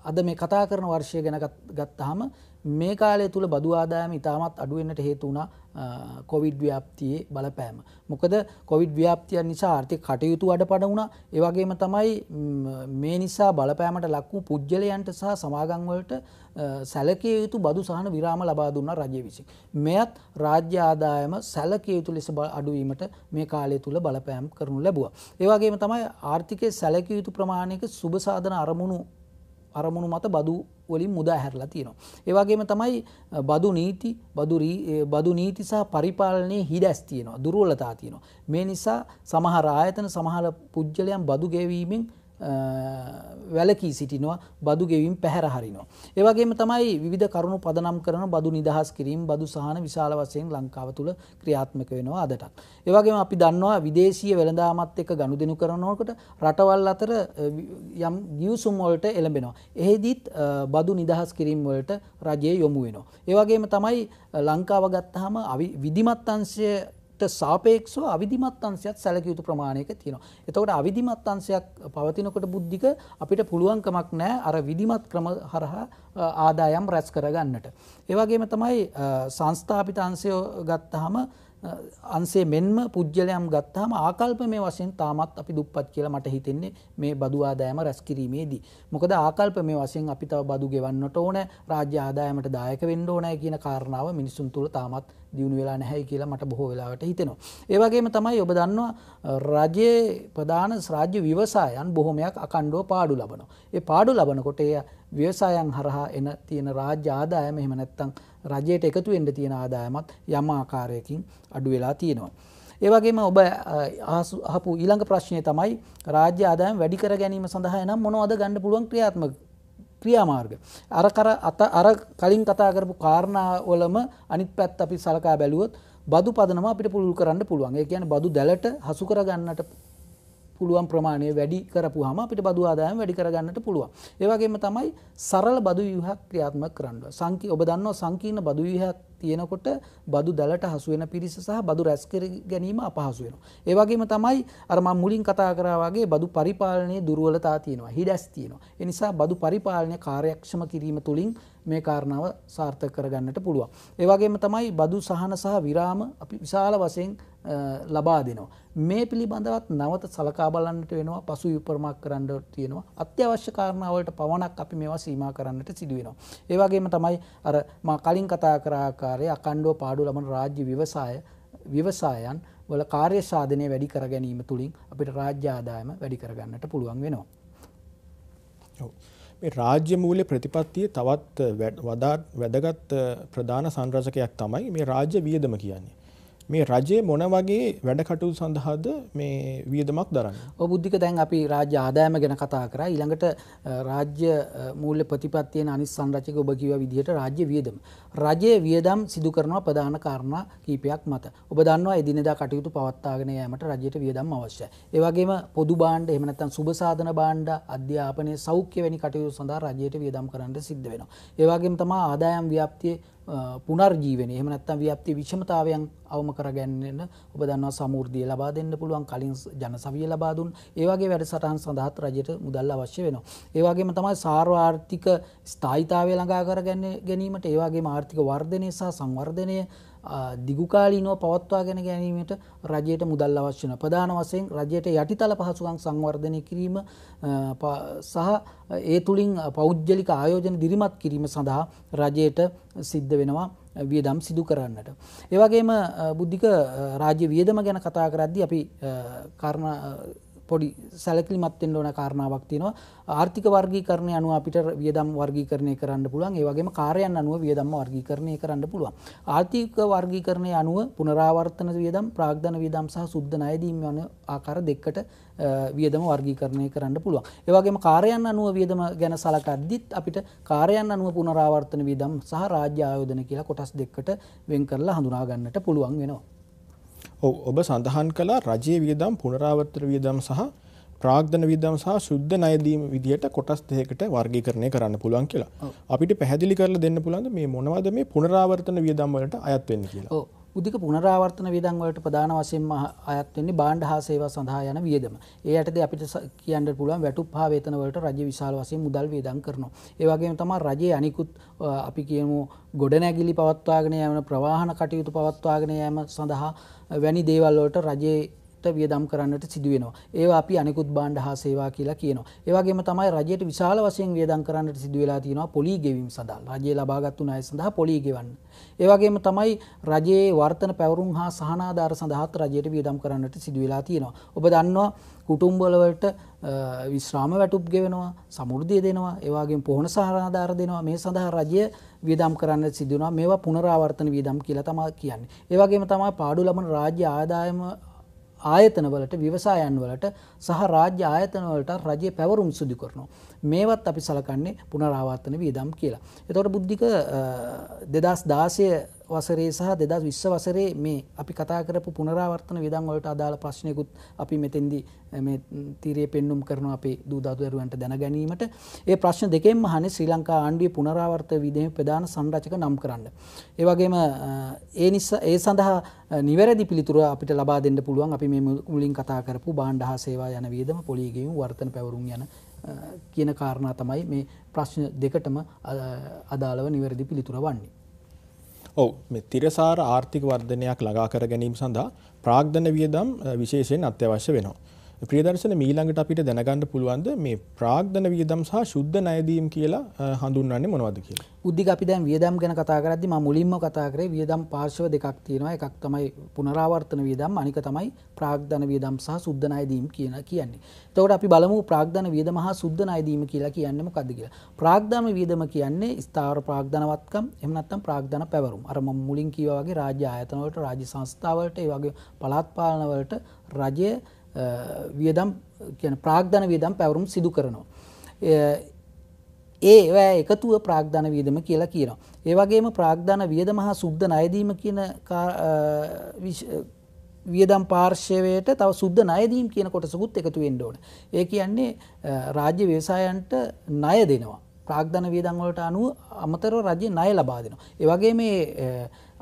අද මේ කතා කරන වර්ෂය ගැන ගත්තාහම මේ කාලය තුළ බදු ආදායම ඉතාමත් අඩුවෙන්න්නට හේතුවුණා කොවිඩ් ව්‍යාප්තියේ බලපෑම. මොකද කොවිඩ් ව්‍යාප්තියන් නිසා ආර්ථික කටයුතු අඩ පඩ වුණා ඒවගේම තමයි මේ නිසා බලපෑමට ලක්වූ පුද්ගලයන්ට සහ සමාගංවලට සැලකේ යුතු බදු සහන විරාම ලබා දුන්න රජය විසින්. මෙයත් රාජ්‍ය ආදායම සැලකේ යුතු ලෙස අඩුවීමට මේ කාලය තුළ බලපෑම් කරනු ලැබුව. ඒවගේම තමයි ආර්ථිකය සැලක යුතු ප්‍රමාණයක සුභසාධන අරමුණු අරමුණු මත බදු වලින් මුදා හැරලා තියෙනවා. ඒවාගේම තමයි බදු නීති බදු නීති සහ පරිපාලනය හිඩැස් තියෙනවා දුරුවලතා තියෙනවා. මේ නිසා සමහර ආයතන සමහල පුද්ගලයන් බදු ගෙවීමෙන් වැලකී සිටිනවා බදු ගෙවිම් පැහැර හරිනවා. ඒවගේම තමයි විධ කරුණු පදනම් කරන බදු නිදහස් කිරීම බදු සහන විශාල වසයෙන් ලංකාව තුළ ක්‍රියාත්මක වෙනවා අදටත්. ඒවගේම අපි දන්නවා විදේශීය වෙළඳාමත් එක ගණු දෙනු කරනෝකට රටවල් අතර යම් ගියවසුම්වලට එළඹෙනවා. එහෙදීත් බදු නිදහස් කිරීම්වලට රජය යොමු වෙනවා. ඒවගේම තමයි ලංකාව ගත්තහම විධිමත් අංශය සාපේක්ෂව අවිධිමත් අංශයක් සැලකිය යුතු ප්‍රමාණයක තියෙනවා. එතකොට අවිධිමත් අංශයක් පවතිනකොට බුද්ධික අපිට පුළුවන්කමක් නැහැ අර විධිමත් ක්‍රම හරහා ආදායම් රැස් කරගන්නට. ඒ වගේම තමයි සංස්ථාපිත අංශය ගත්තාම අන්සේ මෙන්ම පුද්ගලයම් ගත්තාම ආකල්ප මේ වශයෙන් තාමත් අපි දුප්පත් කියලා මට හිතෙන්නේ මේ බදු ආදායම රැස් කිරීමේදී. මොකද ආකල්ප මේ වශයෙන් අපි තව බදු ගෙවන්නට ඕන රාජ්‍ය ආදායමට දායක වෙන්න ඕනෑ කියන කාරණාව මිනිසුන් තුළ තාමත් දියුණු වෙලා නැහැයි කියලා මට බොහෝ වෙලාවට හිතෙනවා. ඒ වගේම තමයි ඔබ දන්නවා රජයේ ප්‍රධාන රාජ්‍ය ව්‍යවසායන් බොහොමයක් අකණ්ඩව පාඩු ලබනවා. ඒ පාඩු ලබනකොට ඒ ව්‍යවසායන් හරහා එන තියෙන රාජ්‍ය ආදායම එහෙම නැත්නම් රජයට එකතු වෙන්ඩ තියෙන ආදායමත් යම ආකාරයකින් අඩු වෙලා තියෙනවා. ඒවගේම ඔබ අහපු ඊළඟ ප්‍රශ්නය තමයි රාජ්‍ය ආදායම් වැඩිකර ගැනීම සඳහා නම් මොනවද ගණඩ පුළුවන් ක්‍රියාත්මක ක්‍රියාමාර්ග. අර කර අත අර කලින් කතාකරපු කාරණාවලම අනිත් පැත් අපි සලකා බැලුවොත් බදු පදනම අපිට පුළුල් කරන්න පුළුවන් ඒ කියන බදු දැලට හසුකර ගන්නට පුළුවන් ප්‍රමාණය වැඩි කරපුහම අපිට බදු ආදායම් වැඩි කරගන්නට පුළුවන්. ඒ වගේම තමයි සරල බදු ව්‍යුහක් ක්‍රියාත්මක කරන්න. සංකී ඔබ දන්නවා සංකීර්ණ බදු ව්‍යුහක් තියෙනකොට බදු දැලට හසුවෙන පිරිස සහ බදු රැස්කර ගැනීම අපහසු වෙනවා. ඒ වගේම තමයි අර මම මුලින් කතා කරා වගේ බදු පරිපාලනයේ දුර්වලතා තියෙනවා. හිඩැස් තියෙනවා. ඒ නිසා බදු පරිපාලනය කාර්යක්ෂම කිරීම තුළින් මේ කාරණාව සාර්ථක කරගන්නට පුළුවන්. ඒ වගේම තමයි බදු සහන සහ විරාම අපි විශාල වශයෙන් ලබා දෙනවා. මේ පිළිබඳවත් නැවත සලකා බලන්නට වෙනවා පසු විපරමක් කරන්න තියෙනවා අත්‍යවශ්‍ය කාරණාවලට පවණක් අපි මේවා සීමා කරන්නට සිදුවෙනවා. ඒ වගේම තමයි අර මා කලින් කතා කරා කාර්ය අකණ්ඩුව පාඩු ලබන රාජ්‍ය ව්‍යවසාය ව්‍යවසායන් වල කාර්ය සාධනය වැඩි කර ගැනීම තුළින් අපිට රාජ්‍ය ආදායම වැඩි කරගන්නට පුළුවන් වෙනවා. මේ රාජ්‍ය මූල්‍ය ප්‍රතිපත්තිය තවත් වඩාත් වැදගත් ප්‍රධාන සංරචකයක් තමයි මේ රාජ්‍ය වියදම කියන්නේ. මේ රජයේ මොන වගේ වැඩකටයුතු සඳහාද මේ වියදමක් දරන්නේ? ඔව් බුද්ධික දැන් අපි රාජ්‍ය ආදායම ගැන කතා කරා. ඊළඟට රාජ්‍ය මූල්‍ය ප්‍රතිපත්තියෙන් අනිස් සංරචක ඔබ කිව්වා විදිහට රාජ්‍ය වියදම. රජයේ වියදම් සිදු කරනවා ප්‍රධාන කාරණා කීපයක් මත. ඔබ දන්නවා එදිනෙදා කටයුතු පවත්වාගෙන යෑමට රජයට වියදම් අවශ්‍යයි. ඒ වගේම පොදු භාණ්ඩ එහෙම නැත්නම් සුබ සාධන භාණ්ඩ, අධ්‍යාපනය, සෞඛ්‍ය වැනි කටයුතු සඳහා රජයට වියදම් කරන්න සිද්ධ වෙනවා. ඒ වගේම තමයි ආදායම් ව්‍යාප්තියේ පුනර්ජීවන එහමනත්තම් ව්‍යප්ති විෂමතාවයන් අවම කරගැන්නන්න ඔබ දන්නවා සමෘර්ධිය ලබා දෙන්න පුළුවන් කලින් ජන සවිය ලබාදුන් ඒවාගේ වැඩසටහන් සඳහත් රජයට මුදල් අවශ්‍ය වෙනවා. ඒවාගේම තමයි සාර්වාර්ථික ස්ථායිතාවය ළඟා කරගැන්න ගැනීමට ඒවාගේ ආර්ථික වර්ධනය සහ සංවර්ධනය දිගුකාලීනෝ පවත්වාගෙන ගැනීමට රජයට මුදල් අවශ්‍යන ප්‍රධාන වසයෙන් රජයට යටිතල පහසුකං සංවර්ධනය කිරීම සහ ඒ තුළින් පෞද්ගලික ආයෝජන දිරිමත් කිරීම සඳහා රජයට සිද්ධ වෙනවා වියදම් සිදු කරන්නට. ඒවගේම බුද්ධික රාජ්‍ය වියදම ගැන කතා කරද්දි අපි පොඩි සැලකිලිමත් වෙන්න ඕන කාරණාවක් තියෙනවා. ආර්ථික වර්ගීකරණය අනුව අපිට වියදම් වර්ගීකරණය කරන්න පුළුවන්. ඒ වගේම කාර්යයන් අනුව වියදම් වර්ගීකරණය කරන්න පුළුවන්. ආර්ථික වර්ගීකරණය අනුව පුනරාවර්තන වියදම්, ප්‍රාග්ධන වියදම් සහ සුද්ධ ණයදීම් යන ආකාර දෙකකට වියදම වර්ගීකරණය කරන්න පුළුවන්. ඒ වගේම කාර්යයන් අනුව වියදම ගැන සලකද්දිත් අපිට කාර්යයන් අනුව පුනරාවර්තන වියදම් සහ රාජ්‍ය ආයෝජන කියලා කොටස් දෙකකට වෙන් කරලා හඳුනා ගන්නට පුළුවන් වෙනවා. ඔබ සඳහන් කළා රජයේ වියදම් පුනරාවර්තන වියදම් සහ ප්‍රාග්ධන වියදම් සහ සුද්ධ ණයදීම විදිහට කොටස් දෙකකට වර්ගීකරණය කරන්න පුළුවන් කියලා. අපිට පැහැදිලි කරලා දෙන්න පුළුවන්ද මේ මොනවද මේ පුනරාවර්තන වියදම් වලට අයත් වෙන්නේ කියලා? ඔව්. උදික පුනරාවර්තන වියදම් වලට ප්‍රධාන වශයෙන්ම අයත් වෙන්නේ බාණ්ඩ හා සේවා සඳහා යන වියදම. ඒ යටතේ අපිට කියන්න පුළුවන් වැටුප් හා වේතන වලට රජය විශාල වශයෙන් මුදල් වියදම් කරනවා. ඒ වගේම තමයි රජයේ අනිකුත් අපි කියමු ගොඩනැගිලි පවත්වාගෙන යෑම ප්‍රවාහන කටයුතු පවත්වාගෙන යෑම සඳහා වැනි දේවල් වලට රජයේ වියදම් කරන්නට සිදුවෙනවා. ඒවා අපි අනිකුත් බාණ්ඩ හා සේවා කියලා කියනවා. ඒ වගේම තමයි රජයට විශාල වශයෙන් වියදම් කරන්නට සිදු වෙලා තියෙනවා පොලී ගෙවීම සඳහා. රජය ලබාගත්තු ණය සඳහා පොලී ගෙවන්න. ඒ වගේම තමයි රජයේ වර්තන පැවරුම් හා සහනාධාර සඳහාත් රජයට වියදම් කරන්නට සිදු වෙලා තියෙනවා. ඔබ දන්නවා කුටුම්බල වලට විශ්‍රාම වැටුප් ගෙවෙනවා සමෘද්ධිය දෙනවා ඒවාගේ පොහොන සහරාධාර දෙනවා මේ සඳහා රජය වියදම් කරන්න සිදුවනවා මේවා පුනරාවර්තන වියදම් කියලා තමා කියන්නේ. ඒවගේම තමා පාඩු ලබන රාජ්‍ය ආදායම ආයතනවලට විවසායන් වලට සහ රාජ්‍ය ආයතනවලට රජය පැවරුම් සුදි කරනවා. මේවත් අපි සලකන්නේ පුනරාවත්තන වීදම් කියලා. එතවට බුද්ධික දෙදස් දාසය වසරේ සහ දෙදස් විශ්ව වසරේ මේ අපි කතා කරපු පුනරාවර්තන විදන් වලට අදාළ ප්‍රශ්නයකුත් අපි මෙතෙන්දි තීරය පෙන්නුම් කරන අපේ දූදාදුවරුවන්ට දැන ගැනීමට ඒ ප්‍රශ්න දෙකෙන්ම හනි ශ්‍රී ලංකා ආණ්ඩුවේ පුනරාවර්ත විදේ ප්‍රධාන සංරචක නම් කරන්න. ඒ වගේම ඒ නිසා ඒ සඳහා නිවැරදි පිළිතුර අපිට ලබා දෙන්න පුළුවන් අපි මේ මුලින් කතා කරපු බාණ්ඩ හා සේවා යන වියදම පොලිගෙවීම වර්තන පැවරුම් යන කියන කාරණා තමයි මේ ප්‍රශ්න දෙකටම අදාළව නිවැරදි පිළිතුර වන්නේ. ඔව් මේ තිරසාර ආර්ථික වර්ධනයක් ළඟා කර ගැනීම සඳහා ප්‍රාග්ධන වියදම් විශේෂයෙන් අත්‍යවශ්‍ය වෙනවා. ප්‍රියදර්ශන මීළඟට අපිට දැනගන්න පුළුවන්ද මේ ප්‍රාග්ධන වියදම් සහ ශුද්ධ ණයදීම් කියලා හඳුන්වන්නේ මොනවද කියලා? උද්දික අපි දැන් වියදම් ගැන කතා කරද්දී මම මුලින්ම කතා කරේ වියදම් පාර්ශ්ව දෙකක් තියෙනවා. එකක් තමයි පුනරාවර්තන වියදම්, අනික තමයි ප්‍රාග්ධන වියදම් සහ සුද්ධ ණයදීම් කියන කියන්නේ. එතකොට අපි බලමු ප්‍රාග්ධන වියදම හා සුද්ධ ණයදීම කියලා කියන්නේ මොකද්ද කියලා. ප්‍රාග්ධන වියදම කියන්නේ ස්ථාවර ප්‍රාග්ධනවත්කම්, එහෙම නැත්නම් ප්‍රාග්ධන පැවරුම්. අර මම මුලින් කිව්වා වගේ රාජ්‍ය ආයතන වලට, රාජ්‍ය සංස්ථා වලට, ඒ වගේ පළාත් පාලන වලට රජය වියදම් ප්‍රාග්ධන වියදම් පැවරුම් සිදු කරනවා. ඒ එකතුව ප්‍රාග්ධන වියදම කියලා කියනවා. ඒවගේම ප්‍රාග්ධන වියදම හා සුද්ධ නයදීම කියන වියදම් පාර්ශවයට තව සුද්ධ නයදීම් කියන කොටසකුත් එකතු වෙන්න ඕන. ඒ කියන්නේ රාජ්‍ය ව්‍යවසායන්ට ණය දෙනවා. ප්‍රාග්ධන වියදංවලට අනුව අමතරව රජය ණය ලබා දෙනවා. ඒවගේ මේ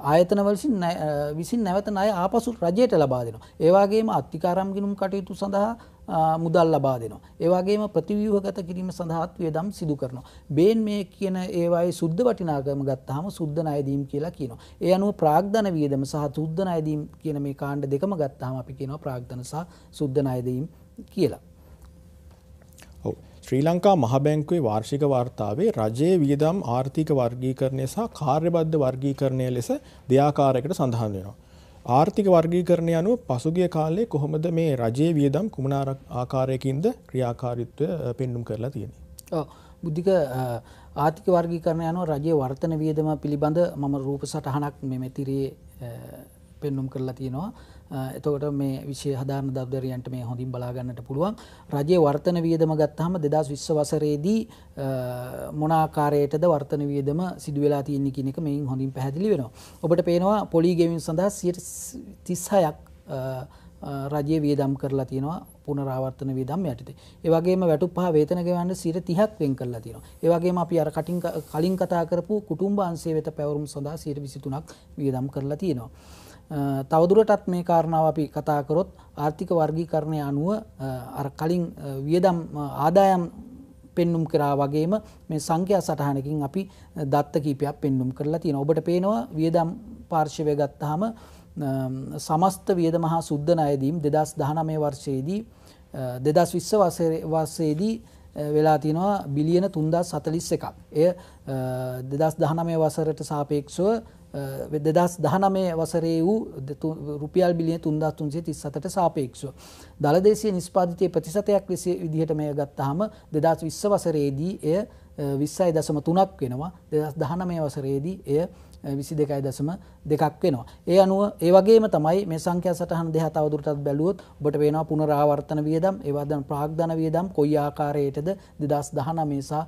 ආයතනවලසින් විසින් නැවත අය ආපසු රජයට ලබා දෙනවා. ඒවාගේම අත්තිකාරම්ගිනුම් කටයුතු සඳහා මුදල් ලබා දෙනවා. ඒවාගේම ප්‍රතිවියහගත කිරීම සඳහත් වියදම් සිදු කරනවා. බේන් මේ කියන ඒවායි සුද්ධ වටිනාගම ගත්තාහම සුද්ධන අයදීම් කියලා කියනවා. ඒ අනුව ප්‍රාග්ධන වියදම සහ සුද්ධන අයදීම් කියන මේ කාණ්ඩ දෙකම ගත්තාහම අපි කියනවා ප්‍රාග්ධන සහ සුද්ධන අයදීම් කියලා. ශ්‍රී ලංකා මහබැංකුවේ වාර්ෂික වාර්තාවේ රජයේ වියදම් ආර්ථික වර්ගීකරණය සහ කාර්යබද්ධ වර්ගීකරණය ලෙස දෙආකාරයකට සඳහන් වෙනවා. ආර්ථික වර්ගීකරණය අනුව පසුගිය කාලේ කොහොමද මේ රජයේ වියදම් කුමන ආකාරයකින්ද ක්‍රියාකාරීත්වය පෙන්눔 කරලා තියෙන්නේ? ඔව් බුද්ධික ආර්ථික වර්ගීකරණය අනුව රජයේ වර්තන වියදම පිළිබඳ මම රූප සටහනක් මෙමෙතිරේ පෙන්නුම් කරලා තියෙනවා එතකොට මේ විශෂය හදාන දක්දරයන්ට මේ හොඳින් බලාගන්නට පුළුවන් රජයේ වර්තන වියදම ගත්තහම දෙදස් විශ්ව වසරේදී මොනාකාරයටද වර්තන වියදම සිදුවෙලා තියන්නේ කෙනෙක මෙයින් හොඳින් පැහැදිලි වෙනවා ඔබට පේනවා පොලිගෙමින් සඳහා සියට තිස්හයක් රජය වියදම් කරලා තියෙනවා පුනරාවර්තන වියදම් යටතේ. ඒ වගේම වැටු පහ වේතන ගෙවන්න 30ක් වෙන් කරලා තියෙනවා. ඒ වගේම අපි අර කටින් කලින් කතා කරපු කුටුම්බ අංශය වෙත පැවරුම් සඳහා 23ක් වියදම් කරලා තියෙනවා. තවදුරටත් මේ කාරණාව අපි කතාකරොත් ආර්ථික වර්ගීකරණය අනුව කලින් වියදම් ආදායම් පෙන්නුම් කරා වගේම මේ සංඛ්‍යා සටහනකින් අපි දත්ත කීපයක් පෙන්නුම් කරලා තියෙන ඔබට පේනවා වියදම් පාර්ශවය ගත්තහම සමස්ත වියද මහා සුද්ධන අයදීම් දෙදස් දහනමය වර්ෂයේදී දෙදස් විශ්ස වස්සේදී වෙලා තිනවා බිලියන තුන්දස් සතලිස් එකක් එය දෙදස් දහනමය වසරට සාපේක්ෂව දෙදස් දහනමය වසරේ වූ රුපියල් බිලිය තුන්දා තුන්සේ තිස්සතට සාපේක්ෂව. දළදේශය නිස්පාතිය ප්‍රතිසතයක් ලෙසේ විදිහට මෙය ගත්තාහම දෙදස් විශ්ව වසරේදී එය විස්සයි දසම තුනක් වෙනවා දෙදස් දහනමය වසරේදී එය විසි දෙකයි දසම දෙකක් වෙනවා. ඒ අනුව ඒවගේ තමයි මේ සංඛ්‍ය සටහන් දෙහ තවදුරටත් බැලුවොත් බට වෙනවා පුනරාවර්තන වියදම් ඒවදන් ප්‍රාග්ධන වියදම් කොයි ආකාරයටද දෙදස් දහනමේසා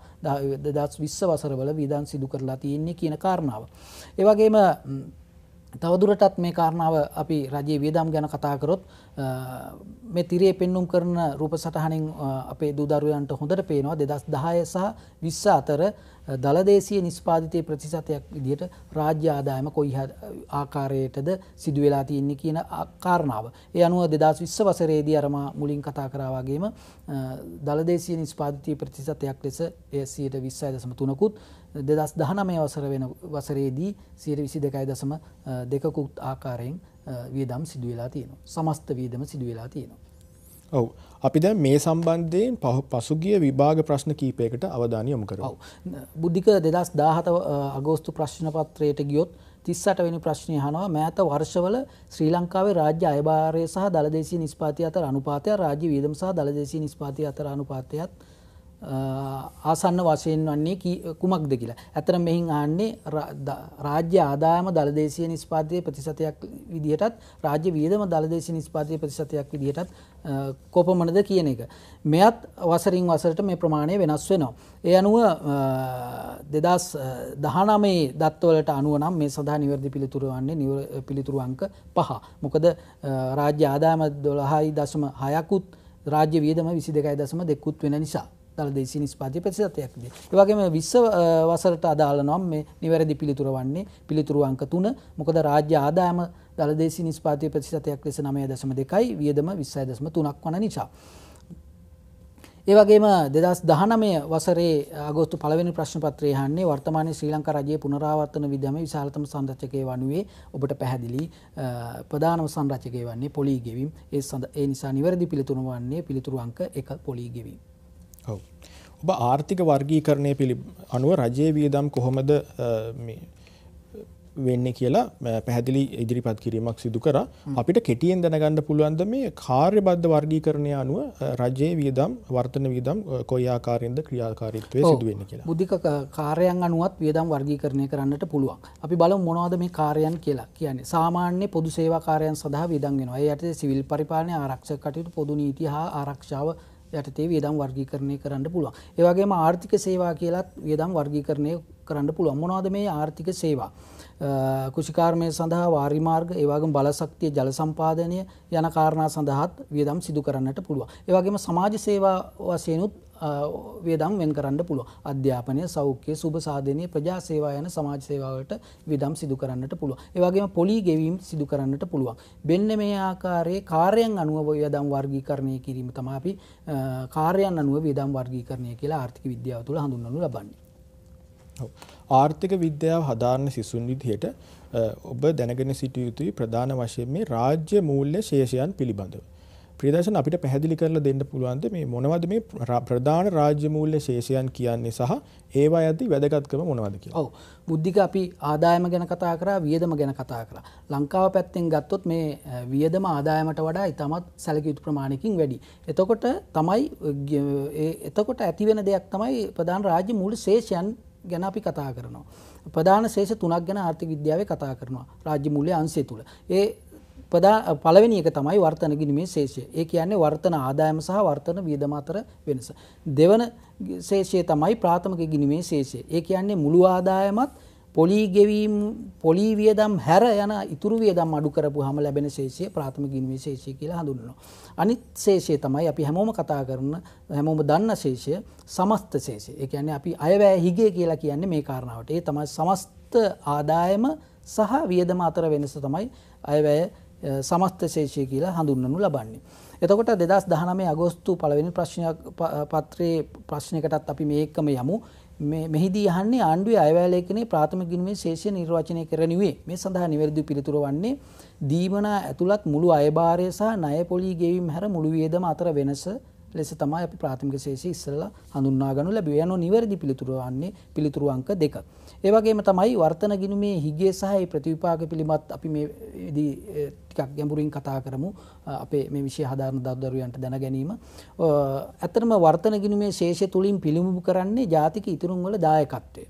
දෙදස් විශ්ස වසරවල විදන් සිදු කරලා තියෙන්නේ කියන කාරණාව. ඒවගේම තවදුරටත් මේ කාරණාව අපි රජයේ වියදම් ගැන කතා කරොත් මේ තිරේ පෙන්눔 කරන රූප සටහනින් අපේ දූදරුවන්ට හොඳට පේනවා 2010 සහ 20 අතර දලදේශීය නිෂ්පාදිතයේ ප්‍රතිශතයක් විදිහට රාජ්‍ය ආදායම කොයි ආකාරයටද සිදු වෙලා තියෙන්නේ කියන කාරණාව. ඒ අනුව 2020 වසරේදී අර මා මුලින් කතා කරා වගේම දලදේශීය නිෂ්පාදිතයේ ප්‍රතිශතයක් ලෙස එය 26.3කුත් 2019 වසර වෙන වසරේදී 22.2කුත් ආකාරයෙන් වියදම් සිදු වෙලා තියෙනවා. සමස්ත වියදම සිදු වෙලා තියෙනවා. ඔව් අපි දැන් මේ සම්බන්ධයෙන් පසුගිය විභාග ප්‍රශ්න කීපයකට අවධානය යොමු කරමු. ඔව් බුද්ධික 2017 අගෝස්තු ප්‍රශ්න පත්‍රයට ගියොත් 38 වෙනි ප්‍රශ්නය අහනවා මෑත වර්ෂවල ශ්‍රී ලංකාවේ රාජ්‍ය අයභාරය සහ දළදේශීය නිෂ්පාතිය අතර අනුපාතය රාජ්‍ය වියදම සහ දළදේශීය නිෂ්පාතිය අතර අනුපාතයත් ආසන්න වශයෙන් වන්නේ කුමක්ද කියලා. ඇතර මෙහින් ආන්නේ රාජ්‍ය ආදායම දළදේශය නිස්පාතිය ප්‍රතිශතයක් විදිහටත් රාජ්‍ය වියදම දළදේශ නිස්පාතිය ප්‍රතිශතයක් විදිහටත් කොපමනද කියන එක. මෙයත් වසරින් වසරට මේ ප්‍රමාණය වෙනස් වෙනවා. ඒ අනුව දෙදස් දහනමේ දත්වලට අනුවනම් මේ සඳහා නිවැරදි පිළිතුරුවන්නේ නිව පිළිතුරු අංක පහ. මොකද රාජ්‍ය ආදායම දොළහයි දශම හයකුත් රාජ්‍ය වියදම විසි දෙකයි දසම දෙකුත් වෙන නිසා. දළ දෙසි නිස්පාති ප්‍රතිශතයක්ද. ඒවගේම විශ්ස වසරට අදාළ නොම් මේ නිවැරදි පිළිතුර වන්නේ පිළිතුරු අංක තුන මොකද රාජ්‍ය ආදායම දළදේසි නිස්පාතිය ප්‍රතිශතයක් ලෙස නමය දසම දෙකයි වියදම විශ්සය දසම තුනක් වන නිසා. ඒවගේම දෙදස් දහනමය වසරේ අගෝස්තු පලවෙනි ප්‍රශ්න පත්‍රය හන්නේ වර්තමාන ශ්‍රී ලංක රජයේ පුනරාවත්තන විදම විශාලතම සංරචකය වනුවේ ඔබට පැහැදිලි ප්‍රධානව සංරචකය වන්නේ පොලී ගෙවීම් ඒ සඳ ඒ නිසා නිවැරදි පිළිතුරු වන්නේ පිළිතුරු අංක එක පොලී ගෙවීම. ඔබ ආර්ථික වර්ගීකරණය පිළි අනුව රජයේ වියදම් කොහොමද වෙන්න කියලා පැහැදිලි ඉදිරිපත් කිරීමක් සිදු කර අපිට කෙටියෙන් දැනගන්න පුළුවන්ද මේ කාර්ය බද්ධ වර්ගීකරණය අනුව රජයේ වියදම් වර්තන වියදම් කොයි ආකාරයෙන්ද ක්‍රියාකාරීත්වය සිදුවෙන්න කියලා බුද්ධික කාර්යයන් අනුවත් වියදම් වර්ගීකරණය කරන්නට පුළුවන් අපි බලමු මොනවද මේ කාර්යයන් කියලා කියන්නේ සාමාන්‍ය පොදු සේවා කාර්යයන් සඳහා වියදම් වෙනවා ඒ යටතේ සිවිල් පරිපාලන ආරක්ෂක කටයුතු පොදු නීති හා ආරක්ෂාව යටතේ වියදම් වර්ගීකරණය කරන්න පුළුවන්. ඒවගේම ආර්ථික සේවා කියලත් වියදම් වර්ගීකරණය කරන්න පුළුවන් මොනවාද මේ ආර්ථික සේවා. කුෂිකාර්මය සඳහා වාරිමාර්ග ඒවාගම බලසක්තිය ජල සම්පාදනය යන කාරණා සඳහත් වියදම් සිදු කරන්නට පුළුවන්. ඒවගේම සමාජ සේවා වසයනුත් වේදම් වෙන් කරන්න පුළුව අධ්‍යාපනය සෞඛ්‍ය සුභ සාධනය ප්‍රජා සේවා යන සමාජ සේවාවට විදම් සිදු කරන්නට පුළුව ඒවගේම පොලි ගෙවීම් සිදු කරන්නට පුළුවන් බෙන්න මේ ආකාරයේ කාරයන් අනුව වයදම් වර්ගී කරණය කිරීම තම අපි කාරයන් අනුව විදම් වර්ගී කරණය කියලා ආර්ථික විද්‍යාව තුළ හඳුන්වනු ලබන්නේ ආර්ථික විද්‍යාව හදාරණ සිසුන් විදිහයට ඔබ දැනගෙන සිටිය යුතුයි ප්‍රධාන වශයෙන් මේ රාජ්‍ය මූල්‍ය ශේෂයන් පිළිබඳව ප්‍රියදර්ශන අපිට පැහැදිලි කරලා දෙන්න පුළුවන්ද මේ මොනවද මේ ප්‍රධාන රාජ්‍ය මූල්‍ය ශේෂයන් කියන්නේ සහ ඒවා ඇති වැදගත්කම මොනවද කියලා. ඔව්. බුද්ධික අපි ආදායම ගැන කතා කරා, වියදම ගැන කතා කරා. ලංකාව පැත්තෙන් ගත්තොත් මේ වියදම ආදායමට වඩා ඉතාමත් සැලකිය යුතු ප්‍රමාණයකින් වැඩි. එතකොට තමයි එතකොට ඇති වෙන දෙයක් තමයි ප්‍රධාන රාජ්‍ය මූල්‍ය ශේෂයන් ගැන අපි කතා කරනවා. ප්‍රධාන ශේෂ තුනක් ගැන ආර්ථික විද්‍යාවේ කතා කරනවා රාජ්‍ය මූල්‍ය අංශය තුල. ඒ ප්‍රදා පළවෙනි එක තමයි වර්තන ගිණුමේ ශේෂය. ඒ කියන්නේ වර්තන ආදායම සහ වර්තන වියදම අතර වෙනස. දෙවන ශේෂය තමයි ප්‍රාථමික ගිණුමේ ශේෂය. ඒ කියන්නේ මුළු ආදායමත් පොලී ගෙවීම් පොලී වියදම් හැර යන ඉතුරු වියදම් අඩු කරපුවාම ලැබෙන ශේෂය ප්‍රාථමික ගිණුමේ ශේෂය කියලා හඳුන්වනවා. අනිත් ශේෂය තමයි අපි හැමෝම කතා කරන හැමෝම දන්න ශේෂය සමස්ත ශේෂය. ඒ කියන්නේ අපි අයවැය හිගේ කියලා කියන්නේ මේ කාරණාවට. ඒ තමයි සමස්ත ආදායම සහ වියදම අතර වෙනස තමයි අයවැය සමස්ත ශේෂය කියලා හඳුන්වනු ලබන්නේ. එතකොට දෙදස් දහනමේ අගෝස්තු පළවෙනි ප්‍රශ්නයක් පත්‍රයේ ප්‍රශ්නයකටත් අපි මේකම යමු මෙහිදී යහන්නේ ආණ්ඩුවේ අයවැලේකනේ ප්‍රාථම ගිනුමේ ශේෂය නිර්වචනය කරනුවේ මේ සඳහා නිවැරදි පිළිතුර වන්නේ දීමනා ඇතුළත් මුළු අයභාරය සහ ණය පොලී ගෙවීම හැර මුළු වියදම අතර වෙනස ලෙස තමයි අපි ප්‍රාථමික ශේෂය ඉස්සෙල්ලා හඳුන්වා ගනු ලැබුවේ. යනෝ නිවැරදි පිළිතුර වන්නේ පිළිතුරු අංක 2. ඒ වගේම තමයි වර්තන ගිනුමේ හිගේ සහ ප්‍රතිවිපාක පිළිබත් අපි මේ ටිකක් ගැඹුරින් කතා කරමු අපේ මේ විශෂය හදාරණ දක්දරුවන්ට දැන ගැනීම. ඇතරම වර්තන ගිනුමේ ශේෂය තුළින් පිළිඹු කරන්නේ ජාතික ඉතුරුන්වල දායකත්වය.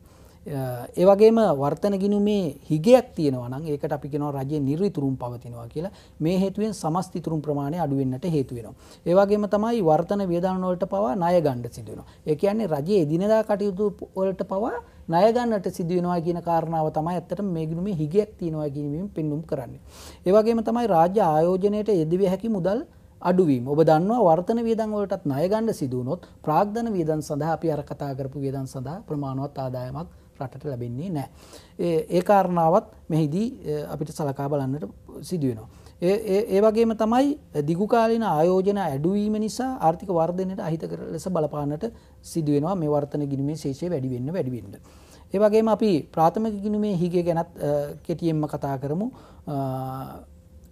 ඒවගේම වර්තන ගිනුමේ හිගයක් තියෙනවනම් ඒකට අපි කෙනවා රජය නිර්විතුරුම් පවතිනවා කියලා මේ හේතුවෙන් සමස්තිතුරුම් ප්‍රමාණය අඩුවෙන්න්නට හේතුවෙනවා. ඒවගේම තමයි වර්තන වේදන්වලට පවා ණය ගණ්ඩ සිදුවන. ඒ කියන්නේ රජයේ එදිනදා කටයුතු වලට පවා ණයගන්නට සිදුවෙනවා කියන කාරණාව තමයි ඇත්තට මේ ගිනුමේ හිගයක් තියෙනවා ගැනීමෙන් පෙන්නුම් කරන්නේ. ඒවගේම තමයි රාජ්‍ය ආයෝජනයට යෙදවිය හැකි මුදල් අඩුවීම ඔබ දන්නවා වර්තන වියදන්වලටත් ණයගණ්ඩ සිදුවනොත් ප්‍රාග්ධන වියදන් සඳහා අපි අර කතා කරපු වියදන් සඳහා ප්‍රමාණවත් ආදායමක් රටට ලැබෙන්නේ නෑ. ඒ කාරණාවත් මෙහිදී අපිට සලකා බලන්නට සිදුවෙනවා. ඒ වගේම තමයි දිගුකාලන ආයෝජන ඇඩුවීම නිසා ආර්ථික වර්ධනයට අහිතකර ලෙස බලපානට සිදුවෙනවා මේ වර්තන ගිනුමේ ශේෂය වැඩිවෙන්න වැඩිවෙන්න. ඒවගේම අපි ප්‍රාථමික ගිනුමේ හිගේ ගැනත් කෙටියෙන්ම කතා කරමු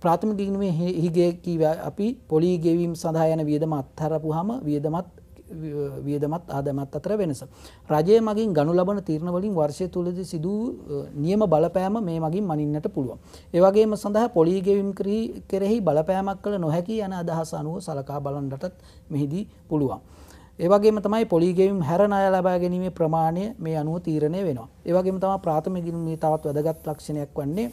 ප්‍රාථමික ගිනුමේ හිගේ කීව අපි පොලී ගෙවීම් සඳහා යන වියදම අත්හරපු හම වියදමත් වියදමත් ආදමත් අතර වෙනස. රජය මගින් ගනු ලබන තීරණවලින් වර්ෂය තුළද සිදූ නියම බලපෑම මේ මගින් මනින්නට පුළුවන්. ඒවගේම සඳහා පොලිගෙවිම් කරී කෙරෙහි බලපෑමක් කළ නොහැකි යන අදහස අනුව සලකා බලන්ටත් මෙහිදී පුළුවන්. ඒවගේ තමයි පොලිගෙවම් හැර අය ලබා ගැනීම ප්‍රමාණය මේ අනුව තීරණය වෙනවා. ඒවගේ තම ප්‍රාථමිගින් මේ තවත් වැදගත් ලක්ෂණයක් වන්නේ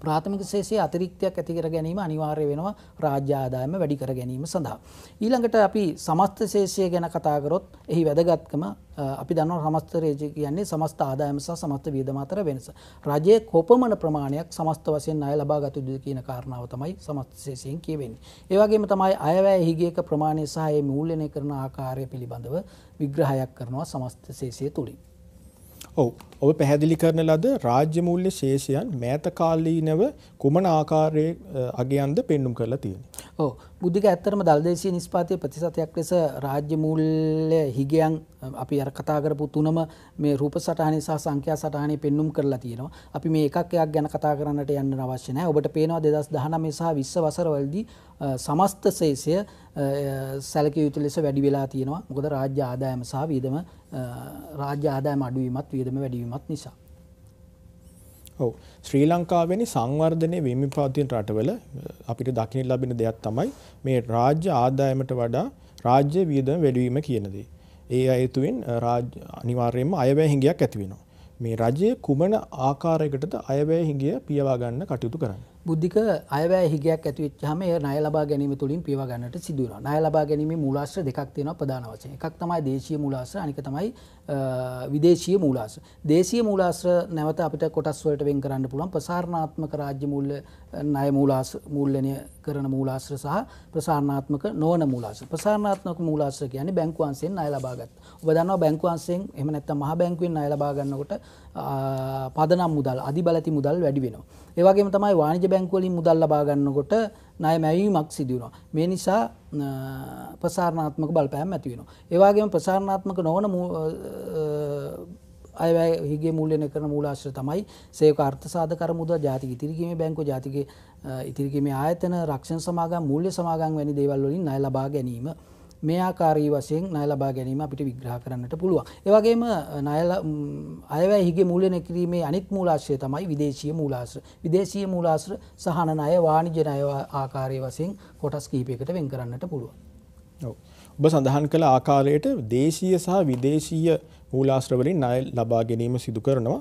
ප්‍රාථමික සේසේ අතිරික්තයක් ඇති කර ගැනීම අනිවාර්ය වෙනවා රාජ්‍ය ආදායම වැඩි කර ගැනීම සඳහා. ඊළඟට අපි සමස්ත සේසය ගැන කතා කරොත් එහි වැදගත්කම අපි දන්නවා සමස්ත රේජය කියන්නේ සමස්ත ආදායම සහ සමස්ත වියදම අතර වෙනස. රජයේ කොපමණ ප්‍රමාණයක් සමස්ත වශයෙන් ණය ලබා ගත යුතුද කියන කාරණාව තමයි සමස්ත සේසයෙන් කියවෙන්නේ. ඒ වගේම තමයි අයවැය හිගේක ප්‍රමාණය සහ ඒ මූල්‍යනය කරන ආකාරය පිළිබඳව විග්‍රහයක් කරනවා සමස්ත සේසය තුලින්. ඔව්. ඔබ පැහැදිලි කරන ලද රාජ්‍ය මූල්‍ය ශේෂයන් මෑත කාලීනව කුමන ආකාරයේ අගයන්ද පෙන්눔 කරලා තියෙන්නේ? ඕ බුද්ධික ඇත්තරම දල්දේශය නිස්පාතය ප්‍රතිසතයක් ලෙස රාජ්‍ය මූල්ලය හිගයන් අපි අර කතාකරපු තුනම මේ රූප සටහනි සහ සංඛ්‍යා සටහනය පෙන්නුම් කරලා තියෙනවා අපි මේ එකක් එයක් ගැන කතා කරන්නට යන්න අවශ්‍යනෑ ඔබට පේනවා දෙදස් දහනම සහ විශ්ස වසරවලදී සමස්ත සේසය සැලක යුතු ලෙස වැඩි වෙලා තියෙනවා ගොද රාජ්‍ය ආදායම සහ වීදම රාජ්‍ය ආදායම අඩුවීමත් වීදම වැඩීමත් නිසා ඔව් ශ්‍රී ලංකාවැනි සංවර්ධනය වෙමින් පවතින රටවල අපිට දකින්න ලැබෙන දෙයක් තමයි මේ රාජ්‍ය ආදායමට වඩා රාජ්‍ය වියදම වැඩි වීම කියන දේ. ඒ අයතුවෙන් රාජ්‍ය අනිවාර්යයෙන්ම අයවැය හිඟයක් ඇති වෙනවා. මේ රජයේ කුමන ආකාරයකටද අයවැය හිඟිය පියවා ගන්න කටයුතු කරන්නේ? බුද්ධික අයවැය හිගයක් ඇතිවෙච්චාම ඒ ණය ලබා ගැනීම තුලින් පියවා ගන්නට සිදු වෙනවා. ණය ලබා ගැනීමේ මූලාශ්‍ර දෙකක් තියෙනවා ප්‍රධාන වශයෙන්. එකක් තමයි දේශීය මූලාශ්‍ර අනික තමයි විදේශීය මූලාශ්‍ර. දේශීය මූලාශ්‍ර නැවත අපිට කොටස් වලට වෙන් කරන්න පුළුවන්. ප්‍රසාරණාත්මක රාජ්‍ය මූල්‍ය ණය මූල්ලනය කරන මූලාශ්‍ර සහ ප්‍රසාරණාත්මක නොවන මූලාශ්‍ර ප්‍රසාරණාත්මක මූලාශ්‍ර කියන්නේ බැංකුවන්සෙන් ණය ලබාගත්. ඔබ දන්නවා බැංකුවන්සෙන් එහෙම නැත්නම් මහා බැංකුවෙන් ණය ලබා ගන්නකොට පදනම් මුදල් අධිබලති මුදල් වැඩි වෙනවා. ඒ වගේම තමයි වාණිජ බැංකු වලින් මුදල් ලබා ගන්නකොට ණය මැවීමක් සිදු වෙනවා. මේ නිසා ප්‍රසාරණාත්මක බලපෑම් ඇති වෙනවා. ඒ වගේම ප්‍රසාරණාත්මක නොවන අයවැය හිගේ මුල්ලන කරන මූලාශ්‍ර තමයි සේක අර්ථසාධකර මුද ජාතික ඉතිරිගීම බැංකු ජාතික ඉතිරිගීම ආයතන රක්ෂණ සමාගම් මුල්්‍ය සමාගම් වැනි දේවල්වලින් නය ලබා ගැනීම මේ ආකාරී වශයෙන් ණය ලබා ගැනීම අපිට විග්‍රහ කරන්නට පුළුවන්. ඒ වගේම ණය අයවැය හිගේ මූල්‍යනය කිරීමේ අනෙක් මූලාශ්‍රය තමයි විදේශීය මූලාශ්‍ර. විදේශීය මූලාශ්‍ර සහන ණය වාණිජ ණය ආකාරයේ වශයෙන් කොටස් කිහිපයකට වෙන් කරන්නට පුළුවන්. ඔව්. ඔබ සඳහන් කළ ආකාරයට දේශීය සහ විදේශීය මූලාශ්‍රවලින් ණය ලබා ගැනීම සිදු කරනවා.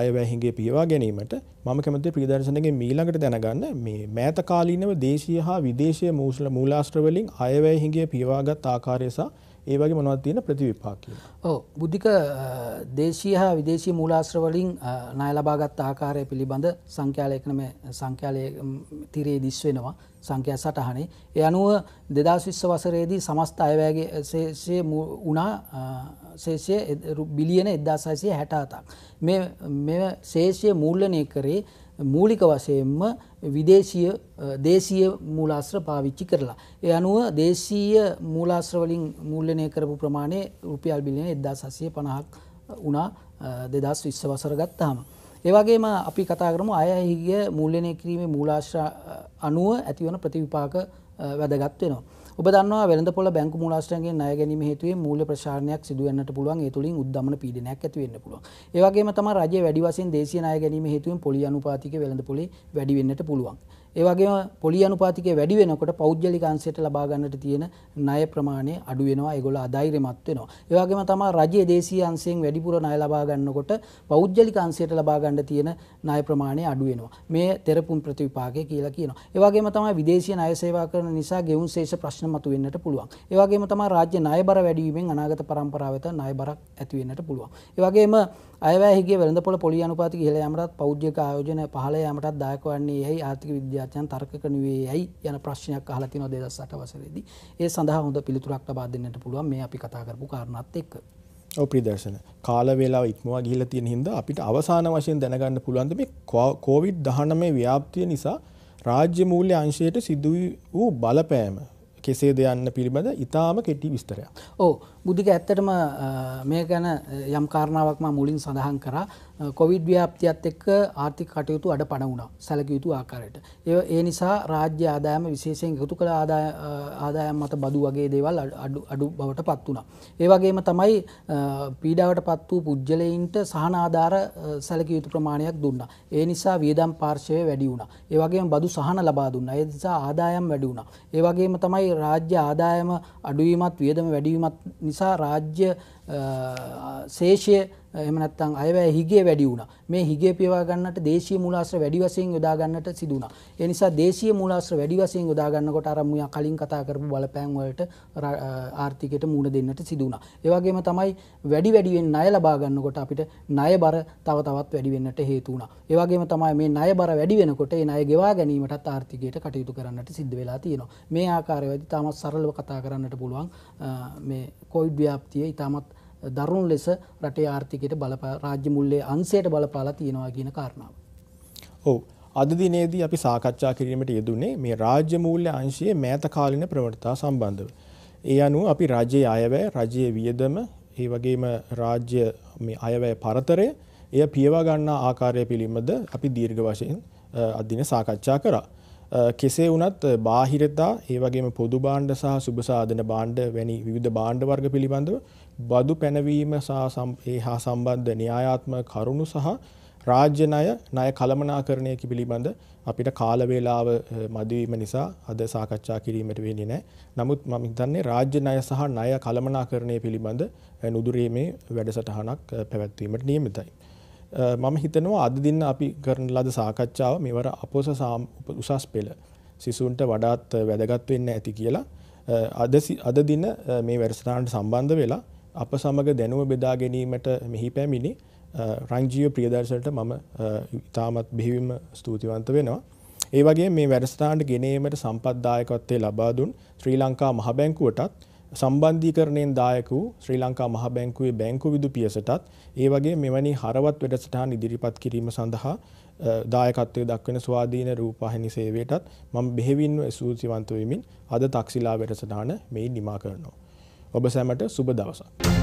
අයවැයහිගේ පියවා ගැනීමට මම කැමති ප්‍රීදර්ශනගේ මීළඟට දැනගන්න මේ මෑත කාලීනව දේශීය හා විදේශය මූසල මූලාශ්‍රවලින් අයවැයහිගේ පියවාගත් ආකාරයසා ඒවගේ මොනවත් තියෙන ප්‍රතිවිපාක ඕ බුද්ධික දේශීය හා විදේශී මූලාශ්‍රවලින් ණය ලබාගත් ආකාරය පිළිබඳ සංඛ්‍යාලයකනම සංඛ්‍යාලය තිරේ දිස් වෙනවා සංඛ්‍යා සටහනේ ඒ අනුව දෙදස් විස්ස වසරේදී සමස්ත අයවැයගේ ශේෂය වුණා ශේෂය බිලියන එදදාසයිසය හැටාතක්. මෙ ශේෂය මූල්ලනය කරේ මූලික වශයෙන්ම විදේශීය දේශීය මූලාශ්‍ර පාවිච්චි කරලා. ඒ අනුව දේශීය මූලාශ්‍රවලින් මූල්ලනය කරපු ප්‍රමාණය රුපියල් බිලියන එදදා සසය පණහක් වනා දෙදස් විශ්ස වසර ගත්තාම. ඒවගේම අපි කතා කරම අයහිගිය මූල්ලනය කිරීමේ මූලාශ්‍ර අනුව ඇතිවන ප්‍රතිවිපාක වැදගත්වෙනවා. ඔබ දන්නවා වෙළඳ පොළ බැංකු මූලාශ්‍රයන්ගේ ණය ගැනීම හේතුවෙන් මූල්‍ය ප්‍රසාරණයක් සිදු වෙන්නට පුළුවන් ඒ තුලින් උද්දමන පීඩනයක් ඇති වෙන්න පුළුවන්. ඒ වගේම තමයි රජයේ වැඩි වශයෙන් දේශීය ණය ගැනීම හේතුවෙන් පොලි අනුපාතික වෙළඳ පොලේ වැඩි වෙන්නට පුළුවන්. ඒවගේ පොලි අනුපාතික වැඩි වෙනකොට පෞද්ගලික අංශයට ලබා ගන්නට තියෙන ණය ප්‍රමාණය අඩු වෙනවා ඒගොල්ලෝ අධෛර්යමත් වෙනවා ඒ වගේම තමයි රජයේ දේශීය අංශයෙන් වැඩිපුර ණය ලබා ගන්නකොට පෞද්ගලික අංශයට ලබා ගන්න තියෙන ණය ප්‍රමාණය අඩු වෙනවා මේ තෙරපුම් ප්‍රතිවිපාකය කියලා කියනවා ඒ වගේම තමයි විදේශීය ණය සේවා කරන නිසා ගෙවුම් ශේෂ ප්‍රශ්න මතුවෙන්නට පුළුවන් ඒ වගේම තමයි රාජ්‍ය ණය බර වැඩි වීමෙන් අනාගත පරම්පරාව වෙත ණය බරක් ඇති වෙන්නට පුළුවන් ඒ වගේම අයවැය හිගේ වෙළඳපොළ පොලි අනුපාතික ඉහළ යාමටත් පෞද්ගලික ආයෝජන පහළ යාමටත් දායක වන්නේ යයි ආර්ථික විද්‍යාව විද්‍යාඥයන් තර්කක නෙවෙයි ඇයි යන ප්‍රශ්නයක් අහලා තිනවා 2008 වසරේදී. ඒ සඳහා හොඳ පිළිතුරක් ලබා දෙන්නට පුළුවන් මේ අපි කතා කරපු කාරණාත් එක්ක. ඔව් ප්‍රදර්ශන. කාල වේලාව ඉක්මවා ගිහිල්ලා තියෙන හින්දා අපිට අවසාන වශයෙන් දැනගන්න පුළුවන් මේ කොවිඩ් 19 ව්‍යාප්තිය නිසා රාජ්‍ය මූල්‍ය අංශයට සිදු වූ බලපෑම කෙසේද යන්න පිළිබඳ ඉතාම කෙටි විස්තරයක්. ඔව් බුද්ධික ඇත්තටම මේ ගැන යම් කාරණාවක්ම මුලින් සඳහන් කර කොවිඩ් ව්‍යාප්තියත් එක්ක ආර්ථික කටයුතු අඩ පණ වුණා සැලකයුතු ආකාරයට. ඒ ඒ නිසා රාජ්‍ය ආදායම විශේෂයෙන් එකතු කළ ආදායම් මත බදු වගේ දේවල් අඩු බවට පත් වුණා. ඒ වගේම තමයි පීඩාවට පත් වූ පුද්ගලයින්ට සහනාධාර සැලකයුතු ප්‍රමාණයක් දුන්නා. ඒ නිසා වියදම් පාර්ශවය වැඩි වුණා. ඒ වගේම බදු සහන ලබා දුන්නා. ඒ නිසා ආදායම් වැඩි වුණා. ඒ වගේම තමයි රාජ්‍ය ආදායම අඩුවීමත් වියදම වැඩිවීමත් නිසා රාජ්‍ය සේෂය එමනත්තන් අයවැ හිගේ වැඩි වුණ මේ හිගේ පිවාගන්නට දේශී මුලාශ්‍ර වැඩිවසයෙන් යොදාගන්නට සිදුන. එනිසා දේශී මුලාශ්‍ර වැඩිවසයෙන් යොදාගන්නකොට අරම්මය කලින් කතා කරපු බලපෑන්වලට ආර්ථිකයට මුණ දෙන්නට සිදුන. ඒවගේම තමයි වැඩි වැඩිුවෙන් අය ලබාගන්නකොට අපිට නය බර තව තවත් වැඩිවෙන්නට හේතුවුණ. ඒවගේම තමයි මේ නය බර වැඩිවෙනකොට නය ගෙවා ගැනීමට ආර්ථිකයට කටයුතු කරන්නට සිද්ධ වෙලා තියෙනවා. මේ ආකාරවැදි තාමත් සරලව කතා කරන්නට පුළුවන් මේ කොයිඩ් ව්‍යාප්තිය ඉතාමත් දරුණු ලෙස රටේ ආර්ථිකයට බල රාජ්‍ය මුල්ලේ අන්සයට බලපාලා තියෙනවා කියන කාරණාව. ඔවු අද දිනේදී අපි සාකච්ඡා කිරීමට යෙදුනේ මේ රාජ්‍ය මූල්‍ය අංශයේ මෑතකාලින ප්‍රවණතා සම්බන්ධව. ඒ අනුව අපි රජයේ අයවැය, රජයේ වියදම, ඒ වගේම රාජ්‍ය මේ අයවැය පරතරය, එය පියවා ගන්නා ආකාරය පිළිබඳ අපි දීර්ඝ වශයෙන් අදින සාකච්ඡා කරා. කෙසේ වුණත් බාහිරතා ඒ වගේම පොදු භාණ්ඩ සහ සුබසාධන භාණ්ඩ වැනි විවිධ භාණ්ඩ වර්ග පිළිබඳව බදු පැනවීම සහ ඒ හා සම්බන්ධ න්‍යායාත්මක කරුණු සහ රාජ්‍ය ණය ණය කළමනාකරණය පිළිබඳ අපිට කාල වේලාව මදිවීම නිසා අද සාකච්ඡා කිරීමට වෙන්නේ නැහැ. නමුත් මම හිතන්නේ රාජ්‍ය ණය සහ ණය කළමනාකරණය පිළිබඳ නුදුරීමේ වැඩසටහනක් පැවැත්වීමට නියමිතයි. මම හිතනවා අද දින අපි කරන ලද සාකච්ඡාව මෙවර අපොස උසස් පෙළ සිසුන්ට වඩාත් වැදගත් වෙන්න ඇති කියලා අද අද දින මේ වැඩසටහනට සම්බන්ධ වෙලා අප සමග දැනුව බෙදා ගැනීමට මෙහි පැමිණි රංජීව ප්‍රියදර්ශනට මම ඉතාමත් බෙහිවිම ස්තුතිවන්ත වෙනවා. ඒ වගේ මේ වැඩසටාන්ට ගෙනීමට සම්පත්දායකත්වය ලබා දුන් ශ්‍රී ලංකා මහබැංකුවටත් සම්බන්ධීකරණයෙන් දායක වූ ශ්‍රී ලංකා මහබැංකුවේ බැංකු විදු පියසටත් ඒ වගේ මෙවැනි හරවත් වැඩසටහන් ඉදිරිපත් කිරීම සඳහා දායකත්වය දක්වන ස්වාධීන රූපවාහිනී සේවයටත් මම බෙහෙවින්ව ස්තුතිවන්ත වෙමින් අද තක්ෂිලා වැඩසටහන මෙයින් නිමා කරනවා. ඔබ සැමට සුබ දවසක්.